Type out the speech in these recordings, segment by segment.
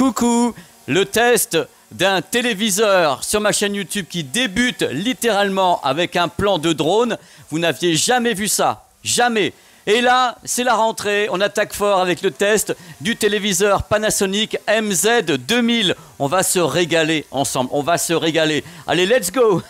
Coucou, le test d'un téléviseur sur ma chaîne YouTube qui débute littéralement avec un plan de drone. Vous n'aviez jamais vu ça, jamais. Et là, c'est la rentrée, on attaque fort avec le test du téléviseur Panasonic MZ2000. On va se régaler ensemble, on va se régaler. Allez, let's go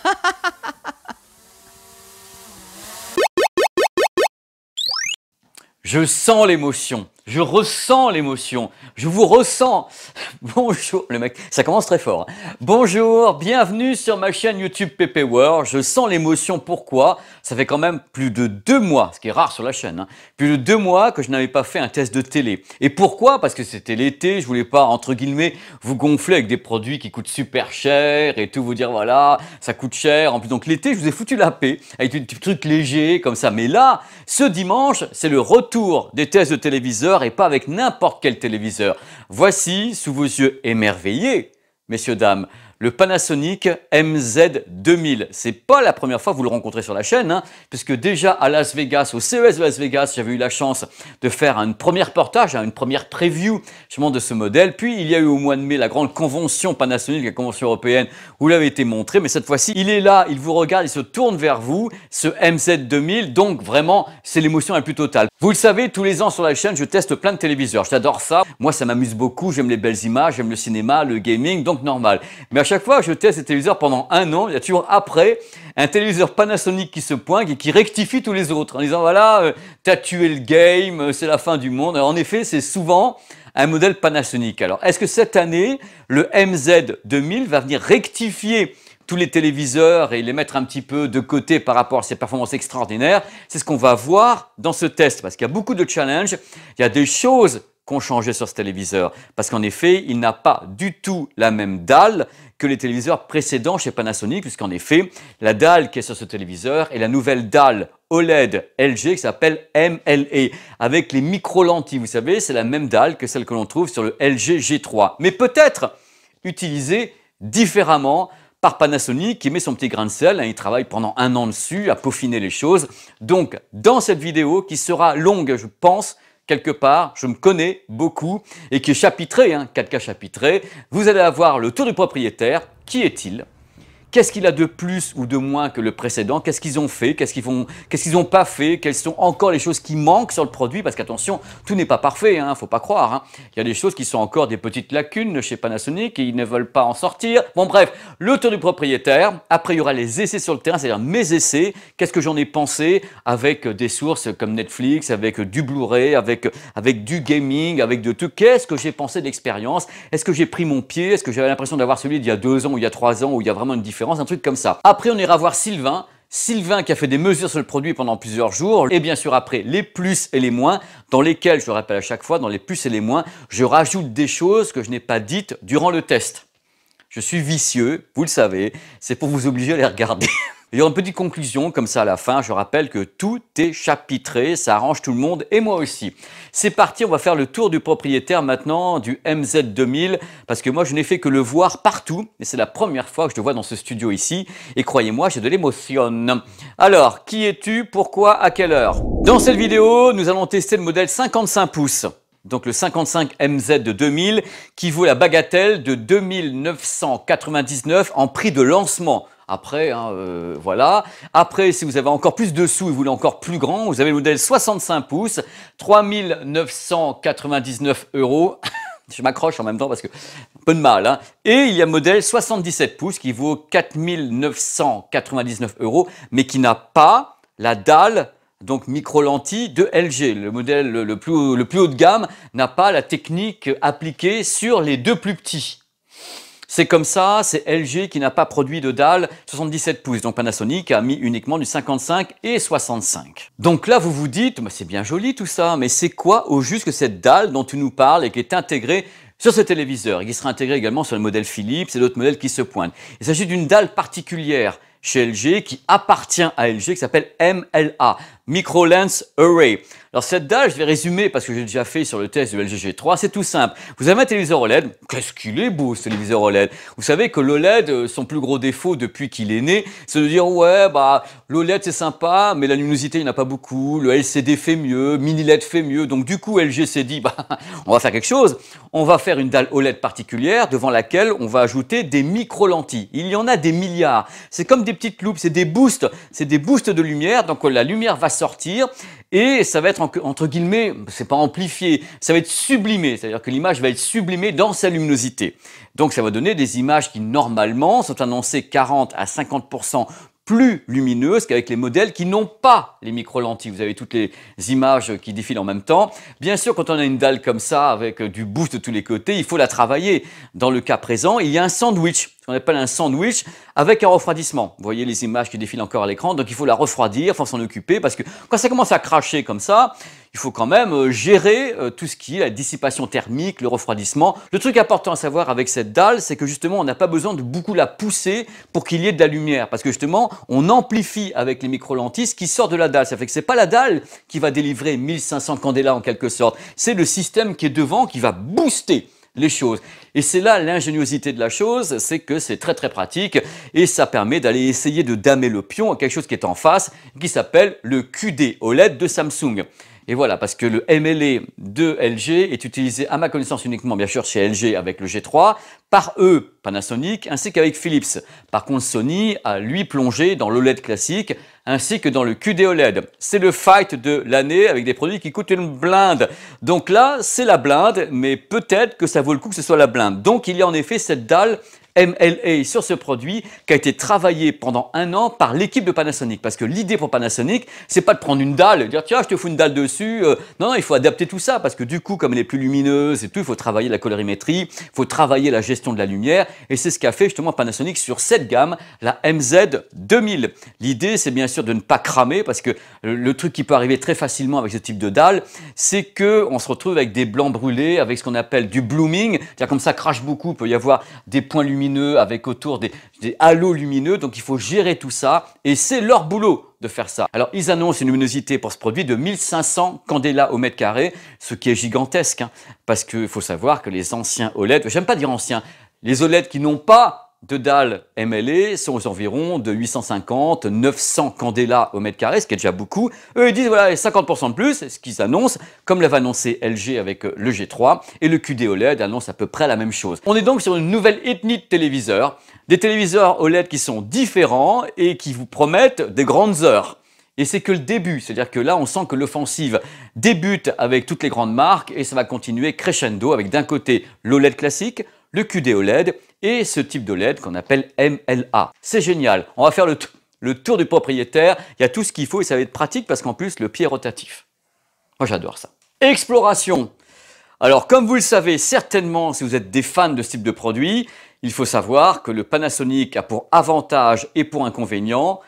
Je sens l'émotion. Je ressens l'émotion. Je vous ressens. Bonjour, le mec, ça commence très fort. Hein. Bonjour, bienvenue sur ma chaîne YouTube PP World. Je sens l'émotion. Pourquoi Ça fait quand même plus de deux mois, ce qui est rare sur la chaîne, hein, plus de deux mois que je n'avais pas fait un test de télé. Et pourquoi Parce que c'était l'été. Je voulais pas entre guillemets vous gonfler avec des produits qui coûtent super cher et tout vous dire voilà, ça coûte cher. En plus, donc l'été, je vous ai foutu la paix avec des trucs légers comme ça. Mais là, ce dimanche, c'est le retour des tests de téléviseur et pas avec n'importe quel téléviseur. Voici, sous vos yeux émerveillés, messieurs, dames, le Panasonic MZ2000. C'est pas la première fois que vous le rencontrez sur la chaîne, hein, puisque déjà à Las Vegas, au CES de Las Vegas, j'avais eu la chance de faire un premier portage, hein, une première preview justement de ce modèle. Puis il y a eu au mois de mai la grande convention Panasonic, la convention européenne, où il avait été montré, mais cette fois-ci, il est là, il vous regarde, il se tourne vers vous, ce MZ2000, donc vraiment, c'est l'émotion la plus totale. Vous le savez, tous les ans sur la chaîne, je teste plein de téléviseurs, j'adore ça, moi ça m'amuse beaucoup, j'aime les belles images, j'aime le cinéma, le gaming, donc normal. Mais chaque fois je teste des téléviseurs pendant un an, il y a toujours après un téléviseur Panasonic qui se pointe et qui rectifie tous les autres en disant voilà, euh, tu as tué le game, euh, c'est la fin du monde. en effet, c'est souvent un modèle Panasonic. Alors, est-ce que cette année, le MZ2000 va venir rectifier tous les téléviseurs et les mettre un petit peu de côté par rapport à ses performances extraordinaires. C'est ce qu'on va voir dans ce test parce qu'il y a beaucoup de challenges. Il y a des choses qu'on changeait sur ce téléviseur. Parce qu'en effet, il n'a pas du tout la même dalle que les téléviseurs précédents chez Panasonic, puisqu'en effet, la dalle qui est sur ce téléviseur est la nouvelle dalle OLED LG qui s'appelle MLE, avec les micro-lentilles. Vous savez, c'est la même dalle que celle que l'on trouve sur le LG G3. Mais peut-être utilisée différemment par Panasonic qui met son petit grain de sel. Hein, il travaille pendant un an dessus à peaufiner les choses. Donc, dans cette vidéo qui sera longue, je pense, quelque part, je me connais beaucoup, et qui est chapitré, 4K hein, chapitré, vous allez avoir le tour du propriétaire, qui est-il Qu'est-ce qu'il a de plus ou de moins que le précédent Qu'est-ce qu'ils ont fait Qu'est-ce qu'ils n'ont qu'ils ont pas fait Quelles sont encore les choses qui manquent sur le produit Parce qu'attention, tout n'est pas parfait, il hein, ne faut pas croire. Hein. Il y a des choses qui sont encore des petites lacunes chez Panasonic et ils ne veulent pas en sortir. Bon bref, le tour du propriétaire. Après, il y aura les essais sur le terrain, c'est-à-dire mes essais. Qu'est-ce que j'en ai pensé avec des sources comme Netflix, avec du Blu-ray, avec, avec du gaming, avec de tout. Qu'est-ce que j'ai pensé d'expérience Est-ce que j'ai pris mon pied Est-ce que j'avais l'impression d'avoir celui d'il y a deux ans ou il y a trois ans où il y a vraiment une différence un truc comme ça. Après, on ira voir Sylvain. Sylvain qui a fait des mesures sur le produit pendant plusieurs jours, et bien sûr après les plus et les moins, dans lesquels, je le rappelle à chaque fois, dans les plus et les moins, je rajoute des choses que je n'ai pas dites durant le test. Je suis vicieux, vous le savez, c'est pour vous obliger à les regarder. Il y aura une petite conclusion comme ça à la fin. Je rappelle que tout est chapitré, ça arrange tout le monde et moi aussi. C'est parti, on va faire le tour du propriétaire maintenant du MZ2000 parce que moi je n'ai fait que le voir partout et c'est la première fois que je le vois dans ce studio ici et croyez-moi, j'ai de l'émotion. Alors, qui es-tu Pourquoi À quelle heure Dans cette vidéo, nous allons tester le modèle 55 pouces donc le 55 MZ de 2000, qui vaut la bagatelle de 2999 en prix de lancement. Après, hein, euh, voilà. Après, si vous avez encore plus de sous et vous voulez encore plus grand, vous avez le modèle 65 pouces, 3999 euros. je m'accroche en même temps parce que peu de mal. Hein. Et il y a le modèle 77 pouces qui vaut 4999 euros, mais qui n'a pas la dalle donc micro-lentille de LG. Le modèle le plus haut de gamme n'a pas la technique appliquée sur les deux plus petits. C'est comme ça, c'est LG qui n'a pas produit de dalle 77 pouces, donc Panasonic a mis uniquement du 55 et 65. Donc là, vous vous dites, bah, c'est bien joli tout ça, mais c'est quoi au juste que cette dalle dont tu nous parles et qui est intégrée sur ce téléviseur et qui sera intégrée également sur le modèle Philips et d'autres modèles qui se pointent. Il s'agit d'une dalle particulière chez LG qui appartient à LG qui s'appelle MLA, Micro Lens Array. Alors cette dalle, je vais résumer parce que j'ai déjà fait sur le test du LG G3, c'est tout simple. Vous avez un téléviseur OLED, qu'est-ce qu'il est beau ce téléviseur OLED Vous savez que l'OLED, e euh, son plus gros défaut depuis qu'il est né, c'est de dire ouais bah l'OLED e c'est sympa, mais la luminosité il n'y en a pas beaucoup, le LCD fait mieux, mini LED fait mieux, donc du coup LG s'est dit bah on va faire quelque chose, on va faire une dalle OLED particulière devant laquelle on va ajouter des micro lentilles. Il y en a des milliards, c'est comme des petites loupes, c'est des boosts, c'est des boosts de lumière, donc la lumière va sortir et ça va être entre guillemets, c'est pas amplifié, ça va être sublimé, c'est-à-dire que l'image va être sublimée dans sa luminosité. Donc ça va donner des images qui normalement sont annoncées 40 à 50 plus lumineuses qu'avec les modèles qui n'ont pas les micro-lentilles. Vous avez toutes les images qui défilent en même temps. Bien sûr, quand on a une dalle comme ça, avec du boost de tous les côtés, il faut la travailler. Dans le cas présent, il y a un sandwich qu'on appelle un sandwich avec un refroidissement. Vous voyez les images qui défilent encore à l'écran, donc il faut la refroidir, il faut s'en occuper, parce que quand ça commence à cracher comme ça, il faut quand même euh, gérer euh, tout ce qui est la dissipation thermique, le refroidissement. Le truc important à savoir avec cette dalle, c'est que justement, on n'a pas besoin de beaucoup la pousser pour qu'il y ait de la lumière. Parce que justement, on amplifie avec les micro-lentilles ce qui sort de la dalle. Ça fait que n'est pas la dalle qui va délivrer 1500 candélas en quelque sorte. C'est le système qui est devant qui va booster les choses. Et c'est là l'ingéniosité de la chose, c'est que c'est très très pratique et ça permet d'aller essayer de damer le pion à quelque chose qui est en face, qui s'appelle le QD OLED de Samsung. Et voilà, parce que le MLE de LG est utilisé à ma connaissance uniquement, bien sûr, chez LG avec le G3, par eux, Panasonic, ainsi qu'avec Philips. Par contre, Sony a lui plongé dans l'OLED classique, ainsi que dans le QD OLED. C'est le fight de l'année avec des produits qui coûtent une blinde. Donc là, c'est la blinde, mais peut-être que ça vaut le coup que ce soit la blinde. Donc il y a en effet cette dalle MLA sur ce produit qui a été travaillé pendant un an par l'équipe de Panasonic. Parce que l'idée pour Panasonic, c'est pas de prendre une dalle et dire tiens, je te fous une dalle dessus. Euh. non, il faut adapter tout ça parce que du coup, comme elle est plus lumineuse et tout, il faut travailler la colorimétrie, il faut travailler la gestion de la lumière. Et c'est ce qu'a fait justement Panasonic sur cette gamme, la MZ 2000. L'idée, c'est bien sûr de ne pas cramer parce que le truc qui peut arriver très facilement avec ce type de dalle, c'est que on se retrouve avec des blancs brûlés, avec ce qu'on appelle du blooming. cest comme ça crache beaucoup, il peut y avoir des points lumineux avec autour des, halos lumineux. Donc il faut gérer tout ça et c'est leur boulot de faire ça. Alors ils annoncent une luminosité pour ce produit de 1500 candela au mètre carré, ce qui est gigantesque, hein. parce qu'il faut savoir que les anciens OLED, j'aime pas dire anciens, les OLED qui n'ont pas de dalles MLE sont aux environs de 850, 900 candélas au mètre carré, ce qui est déjà beaucoup. Eux, ils disent voilà, 50% de plus, ce qu'ils annoncent, comme l'avait annoncé LG avec euh, le G3, et le QD OLED annonce à peu près la même chose. On est donc sur une nouvelle ethnie de téléviseurs, des téléviseurs OLED qui sont différents et qui vous promettent des grandes heures. Et c'est que le début, c'est-à-dire que là, on sent que l'offensive débute avec toutes les grandes marques et ça va continuer crescendo avec d'un côté l'OLED classique, le QD OLED et ce type de LED qu'on appelle MLA. C'est génial, on va faire le, tour du propriétaire, il y a tout ce qu'il faut et ça va être pratique parce qu'en plus le pied est rotatif. Moi j'adore ça. Exploration. Alors comme vous le savez certainement si vous êtes des fans de ce type de produit, il faut savoir que le Panasonic a pour avantage et pour inconvénient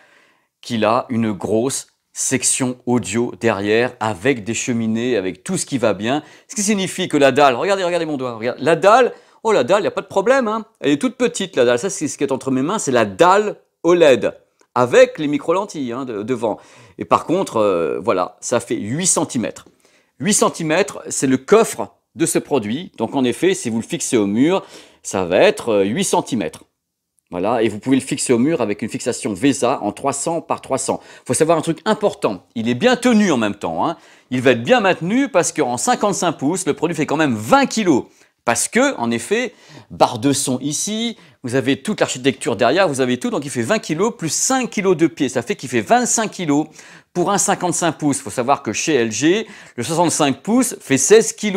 qu'il a une grosse section audio derrière avec des cheminées, avec tout ce qui va bien. Ce qui signifie que la dalle, regardez, regardez mon doigt, la dalle, Oh, la dalle, il n'y a pas de problème. Hein. Elle est toute petite, la dalle. Ça, ce qui est entre mes mains, c'est la dalle OLED avec les micro-lentilles hein, devant. Et par contre, euh, voilà, ça fait 8 cm. 8 cm, c'est le coffre de ce produit. Donc en effet, si vous le fixez au mur, ça va être 8 euh, cm. Voilà, et vous pouvez le fixer au mur avec une fixation VESA en 300 par 300. Il faut savoir un truc important, il est bien tenu en même temps. Hein. Il va être bien maintenu parce qu'en 55 pouces, le produit fait quand même 20 kg. Parce que, en effet, barre de son ici, vous avez toute l'architecture derrière, vous avez tout, donc il fait 20 kg plus 5 kg de pied, ça fait qu'il fait 25 kg pour un 55 pouces. Il faut savoir que chez LG, le 65 pouces fait 16 kg.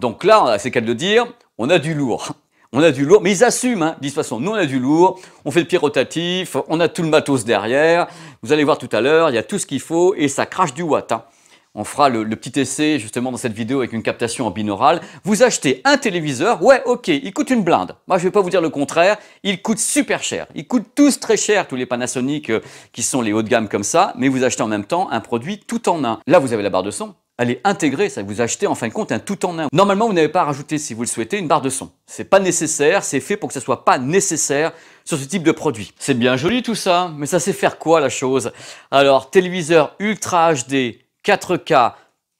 Donc là, c'est qu'à le dire, on a du lourd. On a du lourd, mais ils assument, hein, disent de toute façon, nous on a du lourd, on fait le pied rotatif, on a tout le matos derrière, vous allez voir tout à l'heure, il y a tout ce qu'il faut et ça crache du watt. Hein on fera le, petit essai justement dans cette vidéo avec une captation en binaural. Vous achetez un téléviseur, ouais ok, il coûte une blinde. Moi je vais pas vous dire le contraire, il coûte super cher. Il coûte tous très cher, tous les Panasonic euh, qui sont les hauts de gamme comme ça, mais vous achetez en même temps un produit tout en un. Là vous avez la barre de son, elle est intégrée, ça vous achetez en fin de compte un tout en un. Normalement, vous n'avez pas à rajouter, si vous le souhaitez, une barre de son. C'est pas nécessaire, c'est fait pour que ce soit pas nécessaire sur ce type de produit. C'est bien joli tout ça, mais ça sait faire quoi la chose Alors, téléviseur Ultra HD 4K,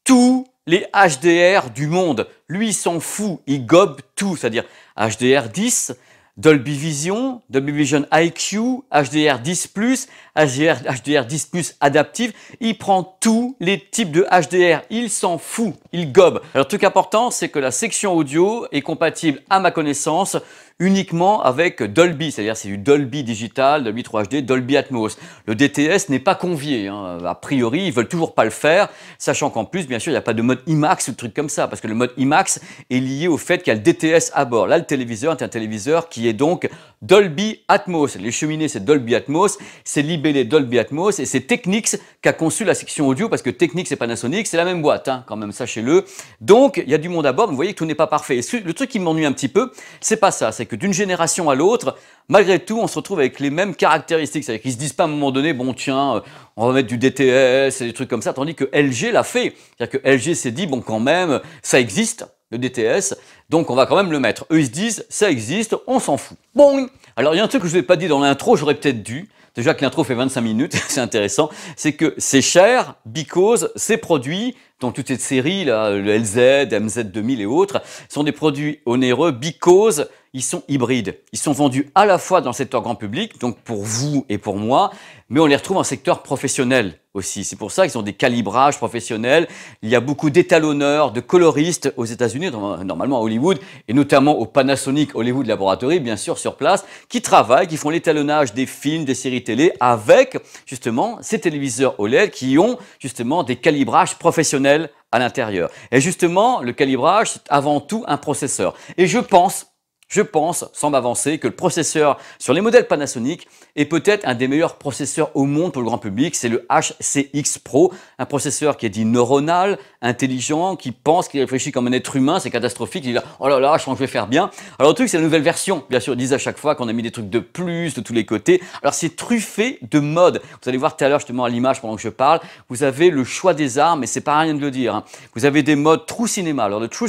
tous les HDR du monde. Lui, il s'en fout, il gobe tout, c'est-à-dire HDR 10, Dolby Vision, Dolby Vision IQ, HDR 10 ⁇ HDR, 10 ⁇ Adaptive. il prend tous les types de HDR, il s'en fout, il gobe. Alors, le truc important, c'est que la section audio est compatible, à ma connaissance, uniquement avec Dolby, c'est-à-dire c'est du Dolby digital, Dolby 3HD, Dolby Atmos. Le DTS n'est pas convié, hein. a priori, ils veulent toujours pas le faire, sachant qu'en plus, bien sûr, il n'y a pas de mode IMAX ou de trucs comme ça, parce que le mode IMAX est lié au fait qu'il y a le DTS à bord. Là, le téléviseur est un téléviseur qui est donc Dolby Atmos. Les cheminées, c'est Dolby Atmos, c'est libellé Dolby Atmos, et c'est Technics a conçu la section audio, parce que Technics et Panasonic, c'est la même boîte, hein, quand même, sachez-le. Donc, il y a du monde à bord, vous voyez que tout n'est pas parfait. le truc qui m'ennuie un petit peu, c'est pas ça, c'est que d'une génération à l'autre, malgré tout, on se retrouve avec les mêmes caractéristiques. C'est-à-dire qu'ils se disent pas à un moment donné, bon tiens, euh, on va mettre du DTS et des trucs comme ça, tandis que LG l'a fait. C'est-à-dire que LG s'est dit, bon quand même, ça existe, le DTS, donc on va quand même le mettre. Eux ils se disent, ça existe, on s'en fout. Bon, alors il y a un truc que je ne vous ai pas dit dans l'intro, j'aurais peut-être dû, déjà que l'intro fait 25 minutes, c'est intéressant, c'est que c'est cher, because ces produits, dans toutes cette séries, là, le LZ, MZ2000 et autres, sont des produits onéreux, because ils sont hybrides. Ils sont vendus à la fois dans le secteur grand public, donc pour vous et pour moi, mais on les retrouve en secteur professionnel aussi. C'est pour ça qu'ils ont des calibrages professionnels. Il y a beaucoup d'étalonneurs, de coloristes aux États-Unis, normalement à Hollywood, et notamment au Panasonic Hollywood Laboratory, bien sûr, sur place, qui travaillent, qui font l'étalonnage des films, des séries télé avec justement ces téléviseurs OLED qui ont justement des calibrages professionnels à l'intérieur. Et justement, le calibrage, c'est avant tout un processeur. Et je pense je pense, sans m'avancer, que le processeur sur les modèles Panasonic est peut-être un des meilleurs processeurs au monde pour le grand public. C'est le HCX Pro, un processeur qui est dit neuronal, intelligent, qui pense, qui réfléchit comme un être humain. C'est catastrophique. Il dit oh là là, je pense que je vais faire bien. Alors le truc, c'est la nouvelle version. Bien sûr, ils disent à chaque fois qu'on a mis des trucs de plus de tous les côtés. Alors c'est truffé de modes. Vous allez voir tout à l'heure justement à l'image pendant que je parle. Vous avez le choix des armes, et c'est pas rien de le dire. Hein. Vous avez des modes trou cinéma. Alors le true,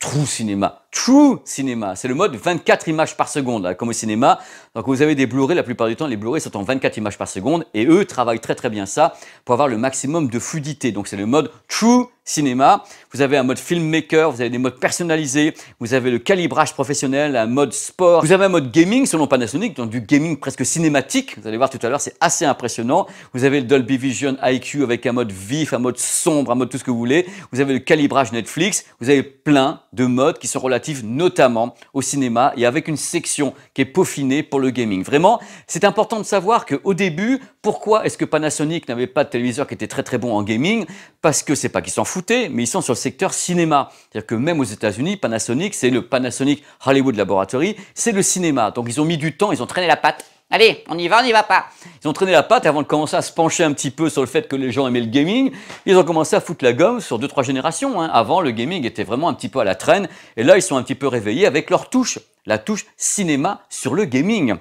trou, cinéma. True Cinema. C'est le mode 24 images par seconde, hein, comme au cinéma. Donc vous avez des Blu-ray, la plupart du temps, les Blu-ray sont en 24 images par seconde et eux travaillent très très bien ça pour avoir le maximum de fluidité. Donc c'est le mode True Cinema. Vous avez un mode filmmaker, vous avez des modes personnalisés, vous avez le calibrage professionnel, un mode sport, vous avez un mode gaming selon Panasonic, donc du gaming presque cinématique. Vous allez voir tout à l'heure, c'est assez impressionnant. Vous avez le Dolby Vision IQ avec un mode vif, un mode sombre, un mode tout ce que vous voulez. Vous avez le calibrage Netflix. Vous avez plein de modes qui sont relatifs notamment au cinéma et avec une section qui est peaufinée pour le gaming. Vraiment, c'est important de savoir qu'au début, pourquoi est-ce que Panasonic n'avait pas de téléviseur qui était très très bon en gaming Parce que c'est pas qu'ils s'en foutaient, mais ils sont sur le secteur cinéma. C'est-à-dire que même aux États-Unis, Panasonic, c'est le Panasonic Hollywood Laboratory, c'est le cinéma. Donc ils ont mis du temps, ils ont traîné la patte Allez, on y va, on n'y va pas. Ils ont traîné la patte avant de commencer à se pencher un petit peu sur le fait que les gens aimaient le gaming. Ils ont commencé à foutre la gomme sur 2 trois générations. Hein. Avant, le gaming était vraiment un petit peu à la traîne. Et là, ils sont un petit peu réveillés avec leur touche, la touche cinéma sur le gaming.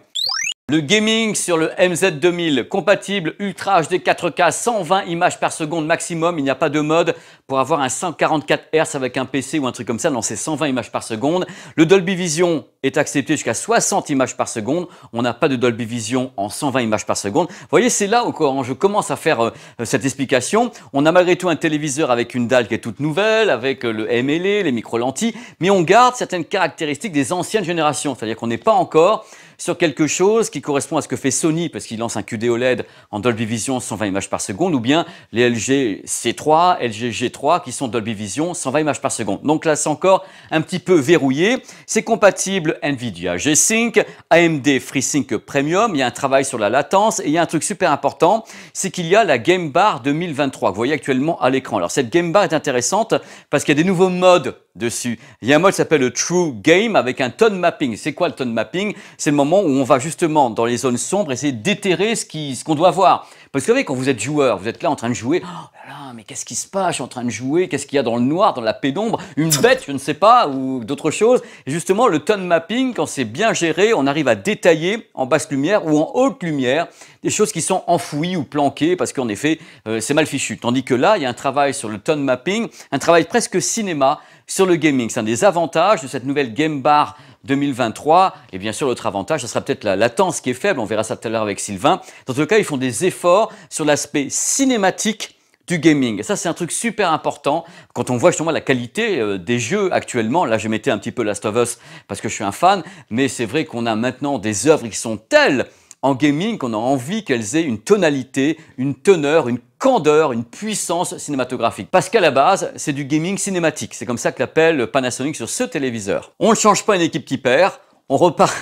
Le gaming sur le MZ2000, compatible Ultra HD 4K, 120 images par seconde maximum, il n'y a pas de mode. Pour avoir un 144 Hz avec un PC ou un truc comme ça, non, c'est 120 images par seconde. Le Dolby Vision est accepté jusqu'à 60 images par seconde. On n'a pas de Dolby Vision en 120 images par seconde. Vous voyez, c'est là où quand hein, je commence à faire euh, cette explication. On a malgré tout un téléviseur avec une dalle qui est toute nouvelle, avec euh, le MLE, les micro-lentilles, mais on garde certaines caractéristiques des anciennes générations. C'est-à-dire qu'on n'est pas encore sur quelque chose qui correspond à ce que fait Sony parce qu'il lance un QD OLED en Dolby Vision 120 images par seconde ou bien les LG C3, LG G3 qui sont Dolby Vision 120 images par seconde. Donc là, c'est encore un petit peu verrouillé. C'est compatible NVIDIA G-Sync, AMD FreeSync Premium. Il y a un travail sur la latence et il y a un truc super important, c'est qu'il y a la Game Bar 2023 que vous voyez actuellement à l'écran. Alors cette Game Bar est intéressante parce qu'il y a des nouveaux modes dessus. Il y a un mode qui s'appelle le True Game avec un tone mapping. C'est quoi le tone mapping C'est le moment où on va justement dans les zones sombres essayer d'éterrer ce qu'on doit voir. Parce que vous savez, quand vous êtes joueur, vous êtes là en train de jouer. Oh mais qu'est-ce qui se passe Je suis en train de jouer. Qu'est-ce qu'il y a dans le noir, dans la pénombre Une bête, je ne sais pas, ou d'autres choses. justement, le tone mapping, quand c'est bien géré, on arrive à détailler en basse lumière ou en haute lumière des choses qui sont enfouies ou planquées parce qu'en effet, euh, c'est mal fichu. Tandis que là, il y a un travail sur le tone mapping, un travail presque cinéma sur le gaming. C'est un des avantages de cette nouvelle Game Bar 2023. Et bien sûr, l'autre avantage, ce sera peut-être la latence qui est faible. On verra ça tout à l'heure avec Sylvain. Dans tout cas, ils font des efforts sur l'aspect cinématique du gaming. Et ça, c'est un truc super important quand on voit justement la qualité euh, des jeux actuellement. Là, je mettais un petit peu Last of Us parce que je suis un fan, mais c'est vrai qu'on a maintenant des œuvres qui sont telles en gaming on a envie qu'elles aient une tonalité, une teneur, une candeur, une puissance cinématographique. Parce qu'à la base, c'est du gaming cinématique. C'est comme ça que l'appelle Panasonic sur ce téléviseur. On ne change pas une équipe qui perd, on repart...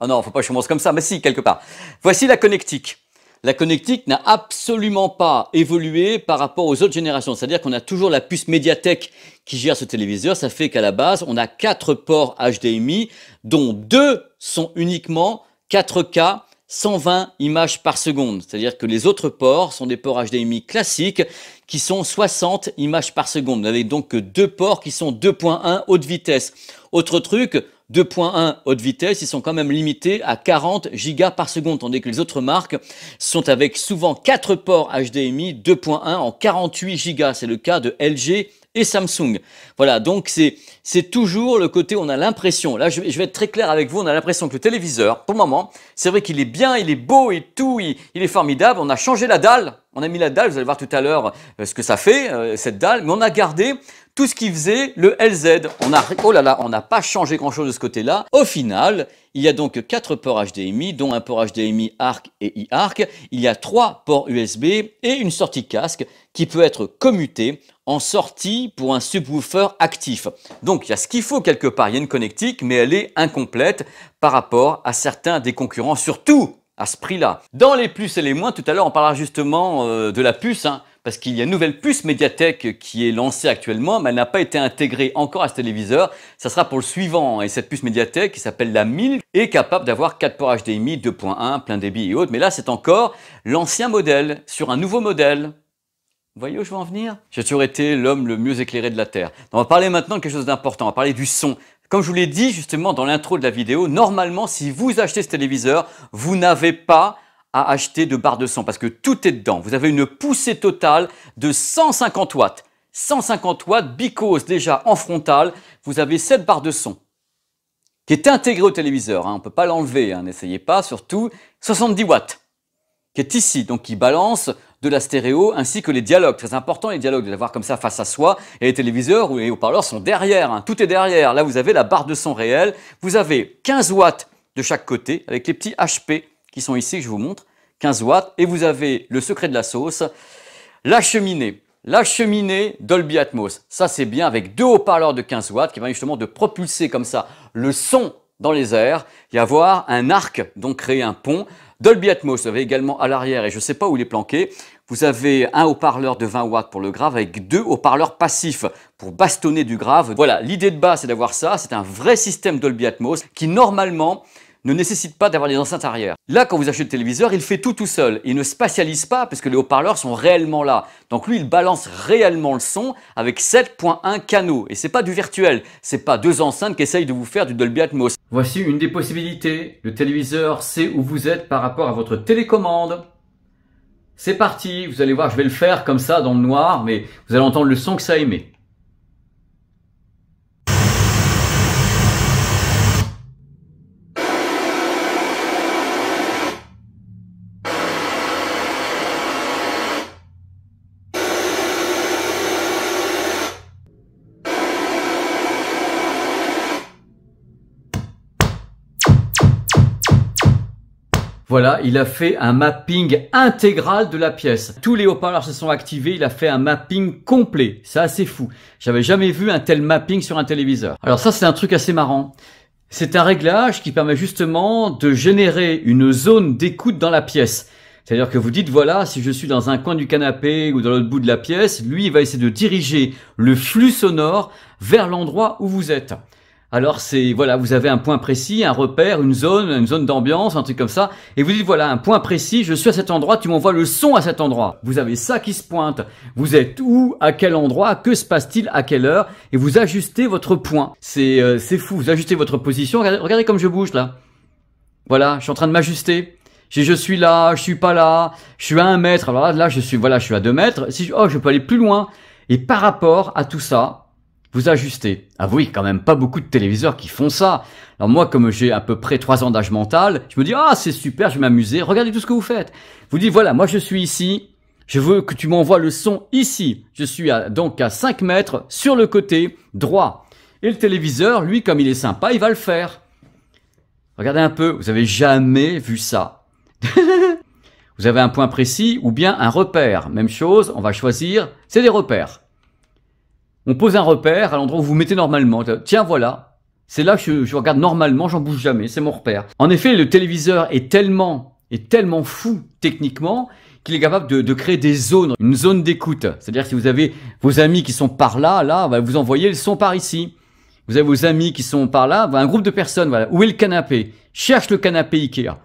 oh non, faut pas que je commence comme ça, mais si, quelque part. Voici la connectique. La connectique n'a absolument pas évolué par rapport aux autres générations. C'est-à-dire qu'on a toujours la puce médiathèque qui gère ce téléviseur. Ça fait qu'à la base, on a quatre ports HDMI, dont deux sont uniquement 4K 120 images par seconde. C'est-à-dire que les autres ports sont des ports HDMI classiques qui sont 60 images par seconde. Vous n'avez donc que deux ports qui sont 2.1 haute vitesse. Autre truc, 2.1 haute vitesse, ils sont quand même limités à 40 gigas par seconde, tandis que les autres marques sont avec souvent quatre ports HDMI 2.1 en 48 gigas. C'est le cas de LG, et Samsung. Voilà, donc c'est toujours le côté on a l'impression. Là, je, vais être très clair avec vous, on a l'impression que le téléviseur, pour le moment, c'est vrai qu'il est bien, il est beau et tout, il, est formidable. On a changé la dalle, on a mis la dalle. Vous allez voir tout à l'heure euh, ce que ça fait euh, cette dalle, mais on a gardé tout ce qui faisait le LZ. On a, oh là là, on n'a pas changé grand chose de ce côté-là. Au final, il y a donc quatre ports HDMI, dont un port HDMI ARC et iARC. Il y a trois ports USB et une sortie casque qui peut être commutée en sortie pour un subwoofer actif. Donc il y a ce qu'il faut quelque part, il y a une connectique, mais elle est incomplète par rapport à certains des concurrents, surtout à ce prix-là. Dans les plus et les moins, tout à l'heure on parlera justement euh, de la puce, hein, parce qu'il y a une nouvelle puce Mediatek qui est lancée actuellement, mais elle n'a pas été intégrée encore à ce téléviseur. Ça sera pour le suivant. Et cette puce Mediatek qui s'appelle la 1000, est capable d'avoir 4 ports HDMI 2.1, plein débit et autres. Mais là, c'est encore l'ancien modèle sur un nouveau modèle. Vous voyez où je veux en venir J'ai toujours été l'homme le mieux éclairé de la Terre. on va parler maintenant de quelque chose d'important, on va parler du son. Comme je vous l'ai dit justement dans l'intro de la vidéo, normalement si vous achetez ce téléviseur, vous n'avez pas à acheter de barre de son parce que tout est dedans. Vous avez une poussée totale de 150 watts. 150 watts bicose déjà en frontal, vous avez cette barre de son qui est intégrée au téléviseur. Hein. On ne peut pas l'enlever, hein, n'essayez pas surtout. 70 watts qui est ici, donc qui balance de la stéréo ainsi que les dialogues. Très important les dialogues, de les voir comme ça face à soi. Et les téléviseurs ou les haut-parleurs sont derrière, hein. tout est derrière. Là, vous avez la barre de son réel. Vous avez 15 watts de chaque côté avec les petits HP qui sont ici, que je vous montre. 15 watts. Et vous avez le secret de la sauce, la cheminée. La cheminée Dolby Atmos. Ça, c'est bien avec deux haut-parleurs de 15 watts qui vont justement de propulser comme ça le son dans les airs y avoir un arc, donc créer un pont Dolby Atmos, vous avez également à l'arrière, et je ne sais pas où il est planqué, vous avez un haut-parleur de 20 watts pour le grave avec deux haut-parleurs passifs pour bastonner du grave. Voilà, l'idée de base c'est d'avoir ça, c'est un vrai système Dolby Atmos qui normalement ne nécessite pas d'avoir des enceintes arrière. Là, quand vous achetez le téléviseur, il fait tout tout seul. Il ne spatialise pas parce que les haut-parleurs sont réellement là. Donc lui, il balance réellement le son avec 7.1 canaux. Et c'est pas du virtuel. C'est pas deux enceintes qui essayent de vous faire du Dolby Atmos. Voici une des possibilités. Le téléviseur sait où vous êtes par rapport à votre télécommande. C'est parti. Vous allez voir, je vais le faire comme ça dans le noir, mais vous allez entendre le son que ça émet. Voilà, il a fait un mapping intégral de la pièce. Tous les haut-parleurs se sont activés, il a fait un mapping complet. C'est assez fou. J'avais jamais vu un tel mapping sur un téléviseur. Alors ça, c'est un truc assez marrant. C'est un réglage qui permet justement de générer une zone d'écoute dans la pièce. C'est-à-dire que vous dites, voilà, si je suis dans un coin du canapé ou dans l'autre bout de la pièce, lui, il va essayer de diriger le flux sonore vers l'endroit où vous êtes. Alors c'est voilà, vous avez un point précis, un repère, une zone, une zone d'ambiance, un truc comme ça, et vous dites voilà un point précis, je suis à cet endroit, tu m'envoies le son à cet endroit. Vous avez ça qui se pointe. Vous êtes où, à quel endroit, que se passe-t-il, à quelle heure, et vous ajustez votre point. C'est euh, c'est fou. Vous ajustez votre position. Regardez, comme je bouge là. Voilà, je suis en train de m'ajuster je suis là, je suis pas là, je suis à un mètre, alors là, je suis, voilà, je suis à deux mètres, si je, oh, je peux aller plus loin. Et par rapport à tout ça, vous ajustez. Ah oui, quand même pas beaucoup de téléviseurs qui font ça. Alors moi, comme j'ai à peu près trois ans d'âge mental, je me dis, ah, c'est super, je vais m'amuser, regardez tout ce que vous faites. Vous dites, voilà, moi je suis ici, je veux que tu m'envoies le son ici. Je suis donc à 5 mètres sur le côté droit. Et le téléviseur, lui, comme il est sympa, il va le faire. Regardez un peu, vous avez jamais vu ça. vous avez un point précis ou bien un repère. Même chose, on va choisir, c'est des repères on pose un repère à l'endroit où vous mettez normalement. Tiens, voilà, c'est là que je, regarde normalement, j'en bouge jamais, c'est mon repère. En effet, le téléviseur est tellement, est tellement fou techniquement qu'il est capable de, créer des zones, une zone d'écoute. C'est-à-dire si vous avez vos amis qui sont par là, là, vous envoyez le son par ici. Vous avez vos amis qui sont par là, un groupe de personnes, voilà. Où est le canapé Cherche le canapé Ikea.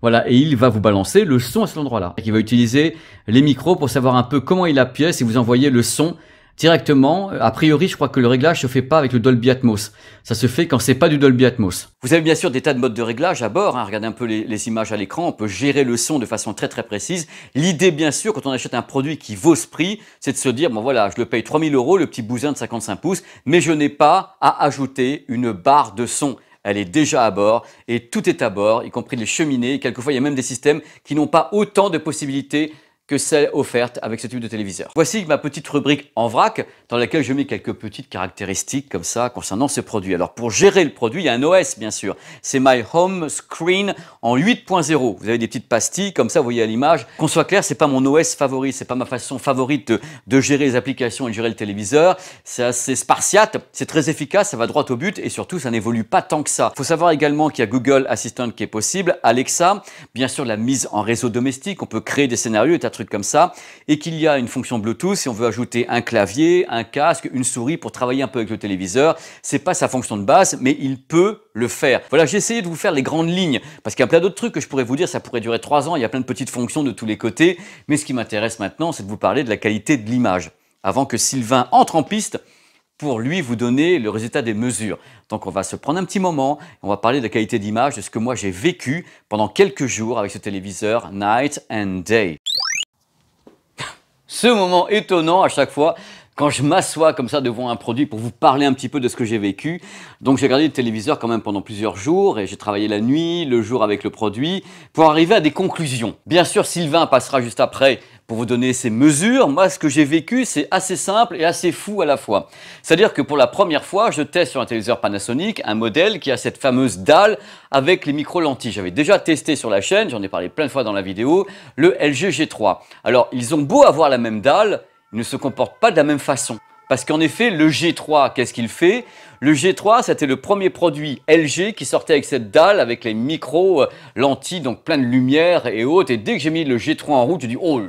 Voilà, et il va vous balancer le son à cet endroit-là. Il va utiliser les micros pour savoir un peu comment est la pièce et vous envoyer le son directement. Euh, a priori, je crois que le réglage se fait pas avec le Dolby Atmos. Ça se fait quand c'est pas du Dolby Atmos. Vous avez bien sûr des tas de modes de réglage à bord. Hein. Regardez un peu les, images à l'écran. On peut gérer le son de façon très très précise. L'idée, bien sûr, quand on achète un produit qui vaut ce prix, c'est de se dire, bon voilà, je le paye 3000 euros, le petit bousin de 55 pouces, mais je n'ai pas à ajouter une barre de son elle est déjà à bord et tout est à bord, y compris les cheminées. Quelquefois, il y a même des systèmes qui n'ont pas autant de possibilités que celle offerte avec ce type de téléviseur. Voici ma petite rubrique en vrac dans laquelle je mets quelques petites caractéristiques comme ça concernant ce produit. Alors pour gérer le produit, il y a un OS bien sûr. C'est My Home Screen en 8.0. Vous avez des petites pastilles comme ça, vous voyez à l'image. Qu'on soit clair, c'est pas mon OS favori, c'est pas ma façon favorite de, gérer les applications et de gérer le téléviseur. C'est assez spartiate, c'est très efficace, ça va droit au but et surtout ça n'évolue pas tant que ça. Il Faut savoir également qu'il y a Google Assistant qui est possible, Alexa, bien sûr la mise en réseau domestique, on peut créer des scénarios, etc. Truc comme ça, et qu'il y a une fonction Bluetooth, si on veut ajouter un clavier, un casque, une souris pour travailler un peu avec le téléviseur, c'est pas sa fonction de base, mais il peut le faire. Voilà, j'ai essayé de vous faire les grandes lignes, parce qu'il y a plein d'autres trucs que je pourrais vous dire, ça pourrait durer trois ans, il y a plein de petites fonctions de tous les côtés, mais ce qui m'intéresse maintenant, c'est de vous parler de la qualité de l'image. Avant que Sylvain entre en piste, pour lui vous donner le résultat des mesures. Donc on va se prendre un petit moment, on va parler de la qualité d'image, de ce que moi j'ai vécu pendant quelques jours avec ce téléviseur Night and Day ce moment étonnant à chaque fois quand je m'assois comme ça devant un produit pour vous parler un petit peu de ce que j'ai vécu. Donc j'ai regardé le téléviseur quand même pendant plusieurs jours et j'ai travaillé la nuit, le jour avec le produit, pour arriver à des conclusions. Bien sûr, Sylvain passera juste après pour vous donner ces mesures, moi ce que j'ai vécu c'est assez simple et assez fou à la fois. C'est-à-dire que pour la première fois, je teste sur un téléviseur Panasonic un modèle qui a cette fameuse dalle avec les micro-lentilles. J'avais déjà testé sur la chaîne, j'en ai parlé plein de fois dans la vidéo, le LG G3. Alors ils ont beau avoir la même dalle, ils ne se comportent pas de la même façon. Parce qu'en effet, le G3, qu'est-ce qu'il fait Le G3, c'était le premier produit LG qui sortait avec cette dalle, avec les micros, euh, lentilles, donc plein de lumière et autres. Et dès que j'ai mis le G3 en route, j'ai dit « Oh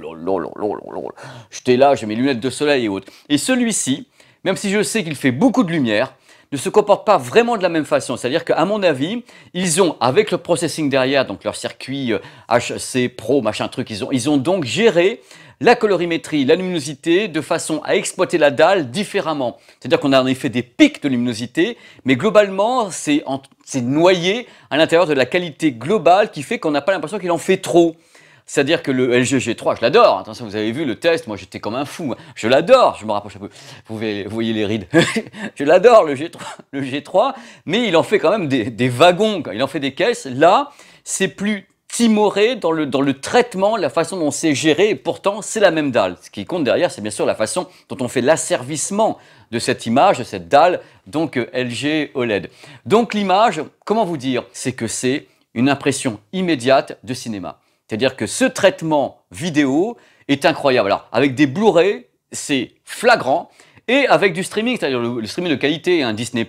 J'étais là, j'ai mes lunettes de soleil et autres. Et celui-ci, même si je sais qu'il fait beaucoup de lumière, ne se comportent pas vraiment de la même façon. C'est-à-dire qu'à mon avis, ils ont, avec le processing derrière, donc leur circuit HC euh, Pro, machin truc, ils ont, donc géré la colorimétrie, la luminosité, de façon à exploiter la dalle différemment. C'est-à-dire qu'on a en effet des pics de luminosité, mais globalement, c'est noyé à l'intérieur de la qualité globale qui fait qu'on n'a pas l'impression qu'il en fait trop. C'est-à-dire que le LG g 3 je l'adore. Attention, vous avez vu le test, moi j'étais comme un fou. Je l'adore, je me rapproche un peu. Vous, voyez, les rides. je l'adore, le G3, le G3, mais il en fait quand même des, wagons, il en fait des caisses. Là, c'est plus timoré dans le, dans le traitement, la façon dont c'est géré, pourtant c'est la même dalle. Ce qui compte derrière, c'est bien sûr la façon dont on fait l'asservissement de cette image, de cette dalle, donc euh, LG OLED. Donc l'image, comment vous dire C'est que c'est une impression immédiate de cinéma. C'est-à-dire que ce traitement vidéo est incroyable. Alors, avec des Blu-ray, c'est flagrant. Et avec du streaming, c'est-à-dire le, streaming de qualité, un hein, Disney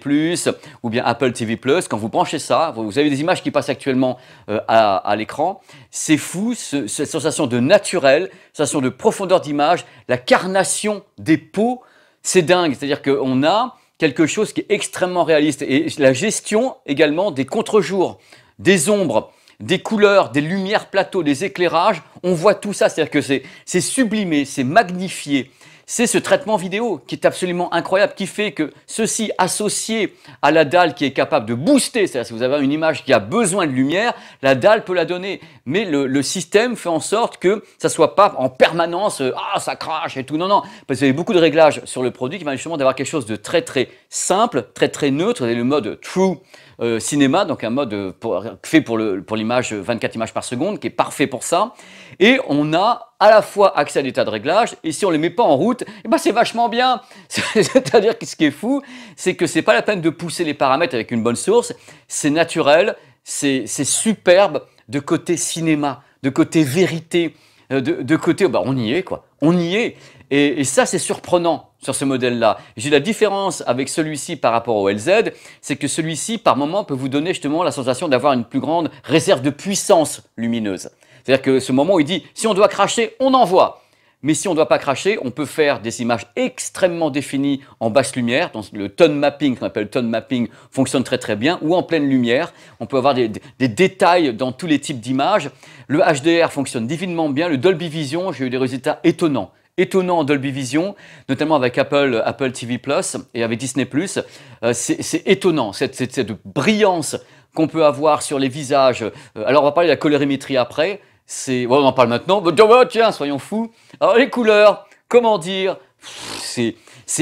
ou bien Apple TV quand vous branchez ça, vous avez des images qui passent actuellement euh, à, l'écran. C'est fou, cette sensation de naturel, sensation de profondeur d'image, la carnation des peaux, c'est dingue. C'est-à-dire qu'on a quelque chose qui est extrêmement réaliste. Et la gestion également des contre-jours, des ombres des couleurs, des lumières plateaux, des éclairages, on voit tout ça, c'est-à-dire que c'est sublimé, c'est magnifié. C'est ce traitement vidéo qui est absolument incroyable, qui fait que ceci associé à la dalle qui est capable de booster, c'est-à-dire si vous avez une image qui a besoin de lumière, la dalle peut la donner. Mais le, système fait en sorte que ça soit pas en permanence, euh, ah ça crache et tout, non, non. Parce que vous avez beaucoup de réglages sur le produit qui va justement d'avoir quelque chose de très très simple, très très neutre, avez le mode true euh, cinéma, donc un mode euh, pour, fait pour l'image 24 euh, images par seconde, qui est parfait pour ça. Et on a à la fois accès à des de réglages, et si on ne les met pas en route, eh ben c'est vachement bien. C'est-à-dire que ce qui est fou, c'est que ce n'est pas la peine de pousser les paramètres avec une bonne source, c'est naturel, c'est superbe de côté cinéma, de côté vérité, de, côté, oh, bah, on y est quoi, on y est. et ça c'est surprenant sur ce modèle-là. J'ai la différence avec celui-ci par rapport au LZ, c'est que celui-ci, par moment, peut vous donner justement la sensation d'avoir une plus grande réserve de puissance lumineuse. C'est-à-dire que ce moment où il dit, si on doit cracher, on envoie. Mais si on ne doit pas cracher, on peut faire des images extrêmement définies en basse lumière. Donc le tone mapping, qu'on appelle tone mapping, fonctionne très très bien. Ou en pleine lumière, on peut avoir des détails dans tous les types d'images. Le HDR fonctionne divinement bien. Le Dolby Vision, j'ai eu des résultats étonnants étonnant en Dolby Vision, notamment avec Apple, Apple TV Plus et avec Disney Plus. Euh, c'est étonnant cette, brillance qu'on peut avoir sur les visages. Euh, alors on va parler de la colorimétrie après. C'est, on en parle maintenant. tiens, soyons fous. Alors les couleurs, comment dire C'est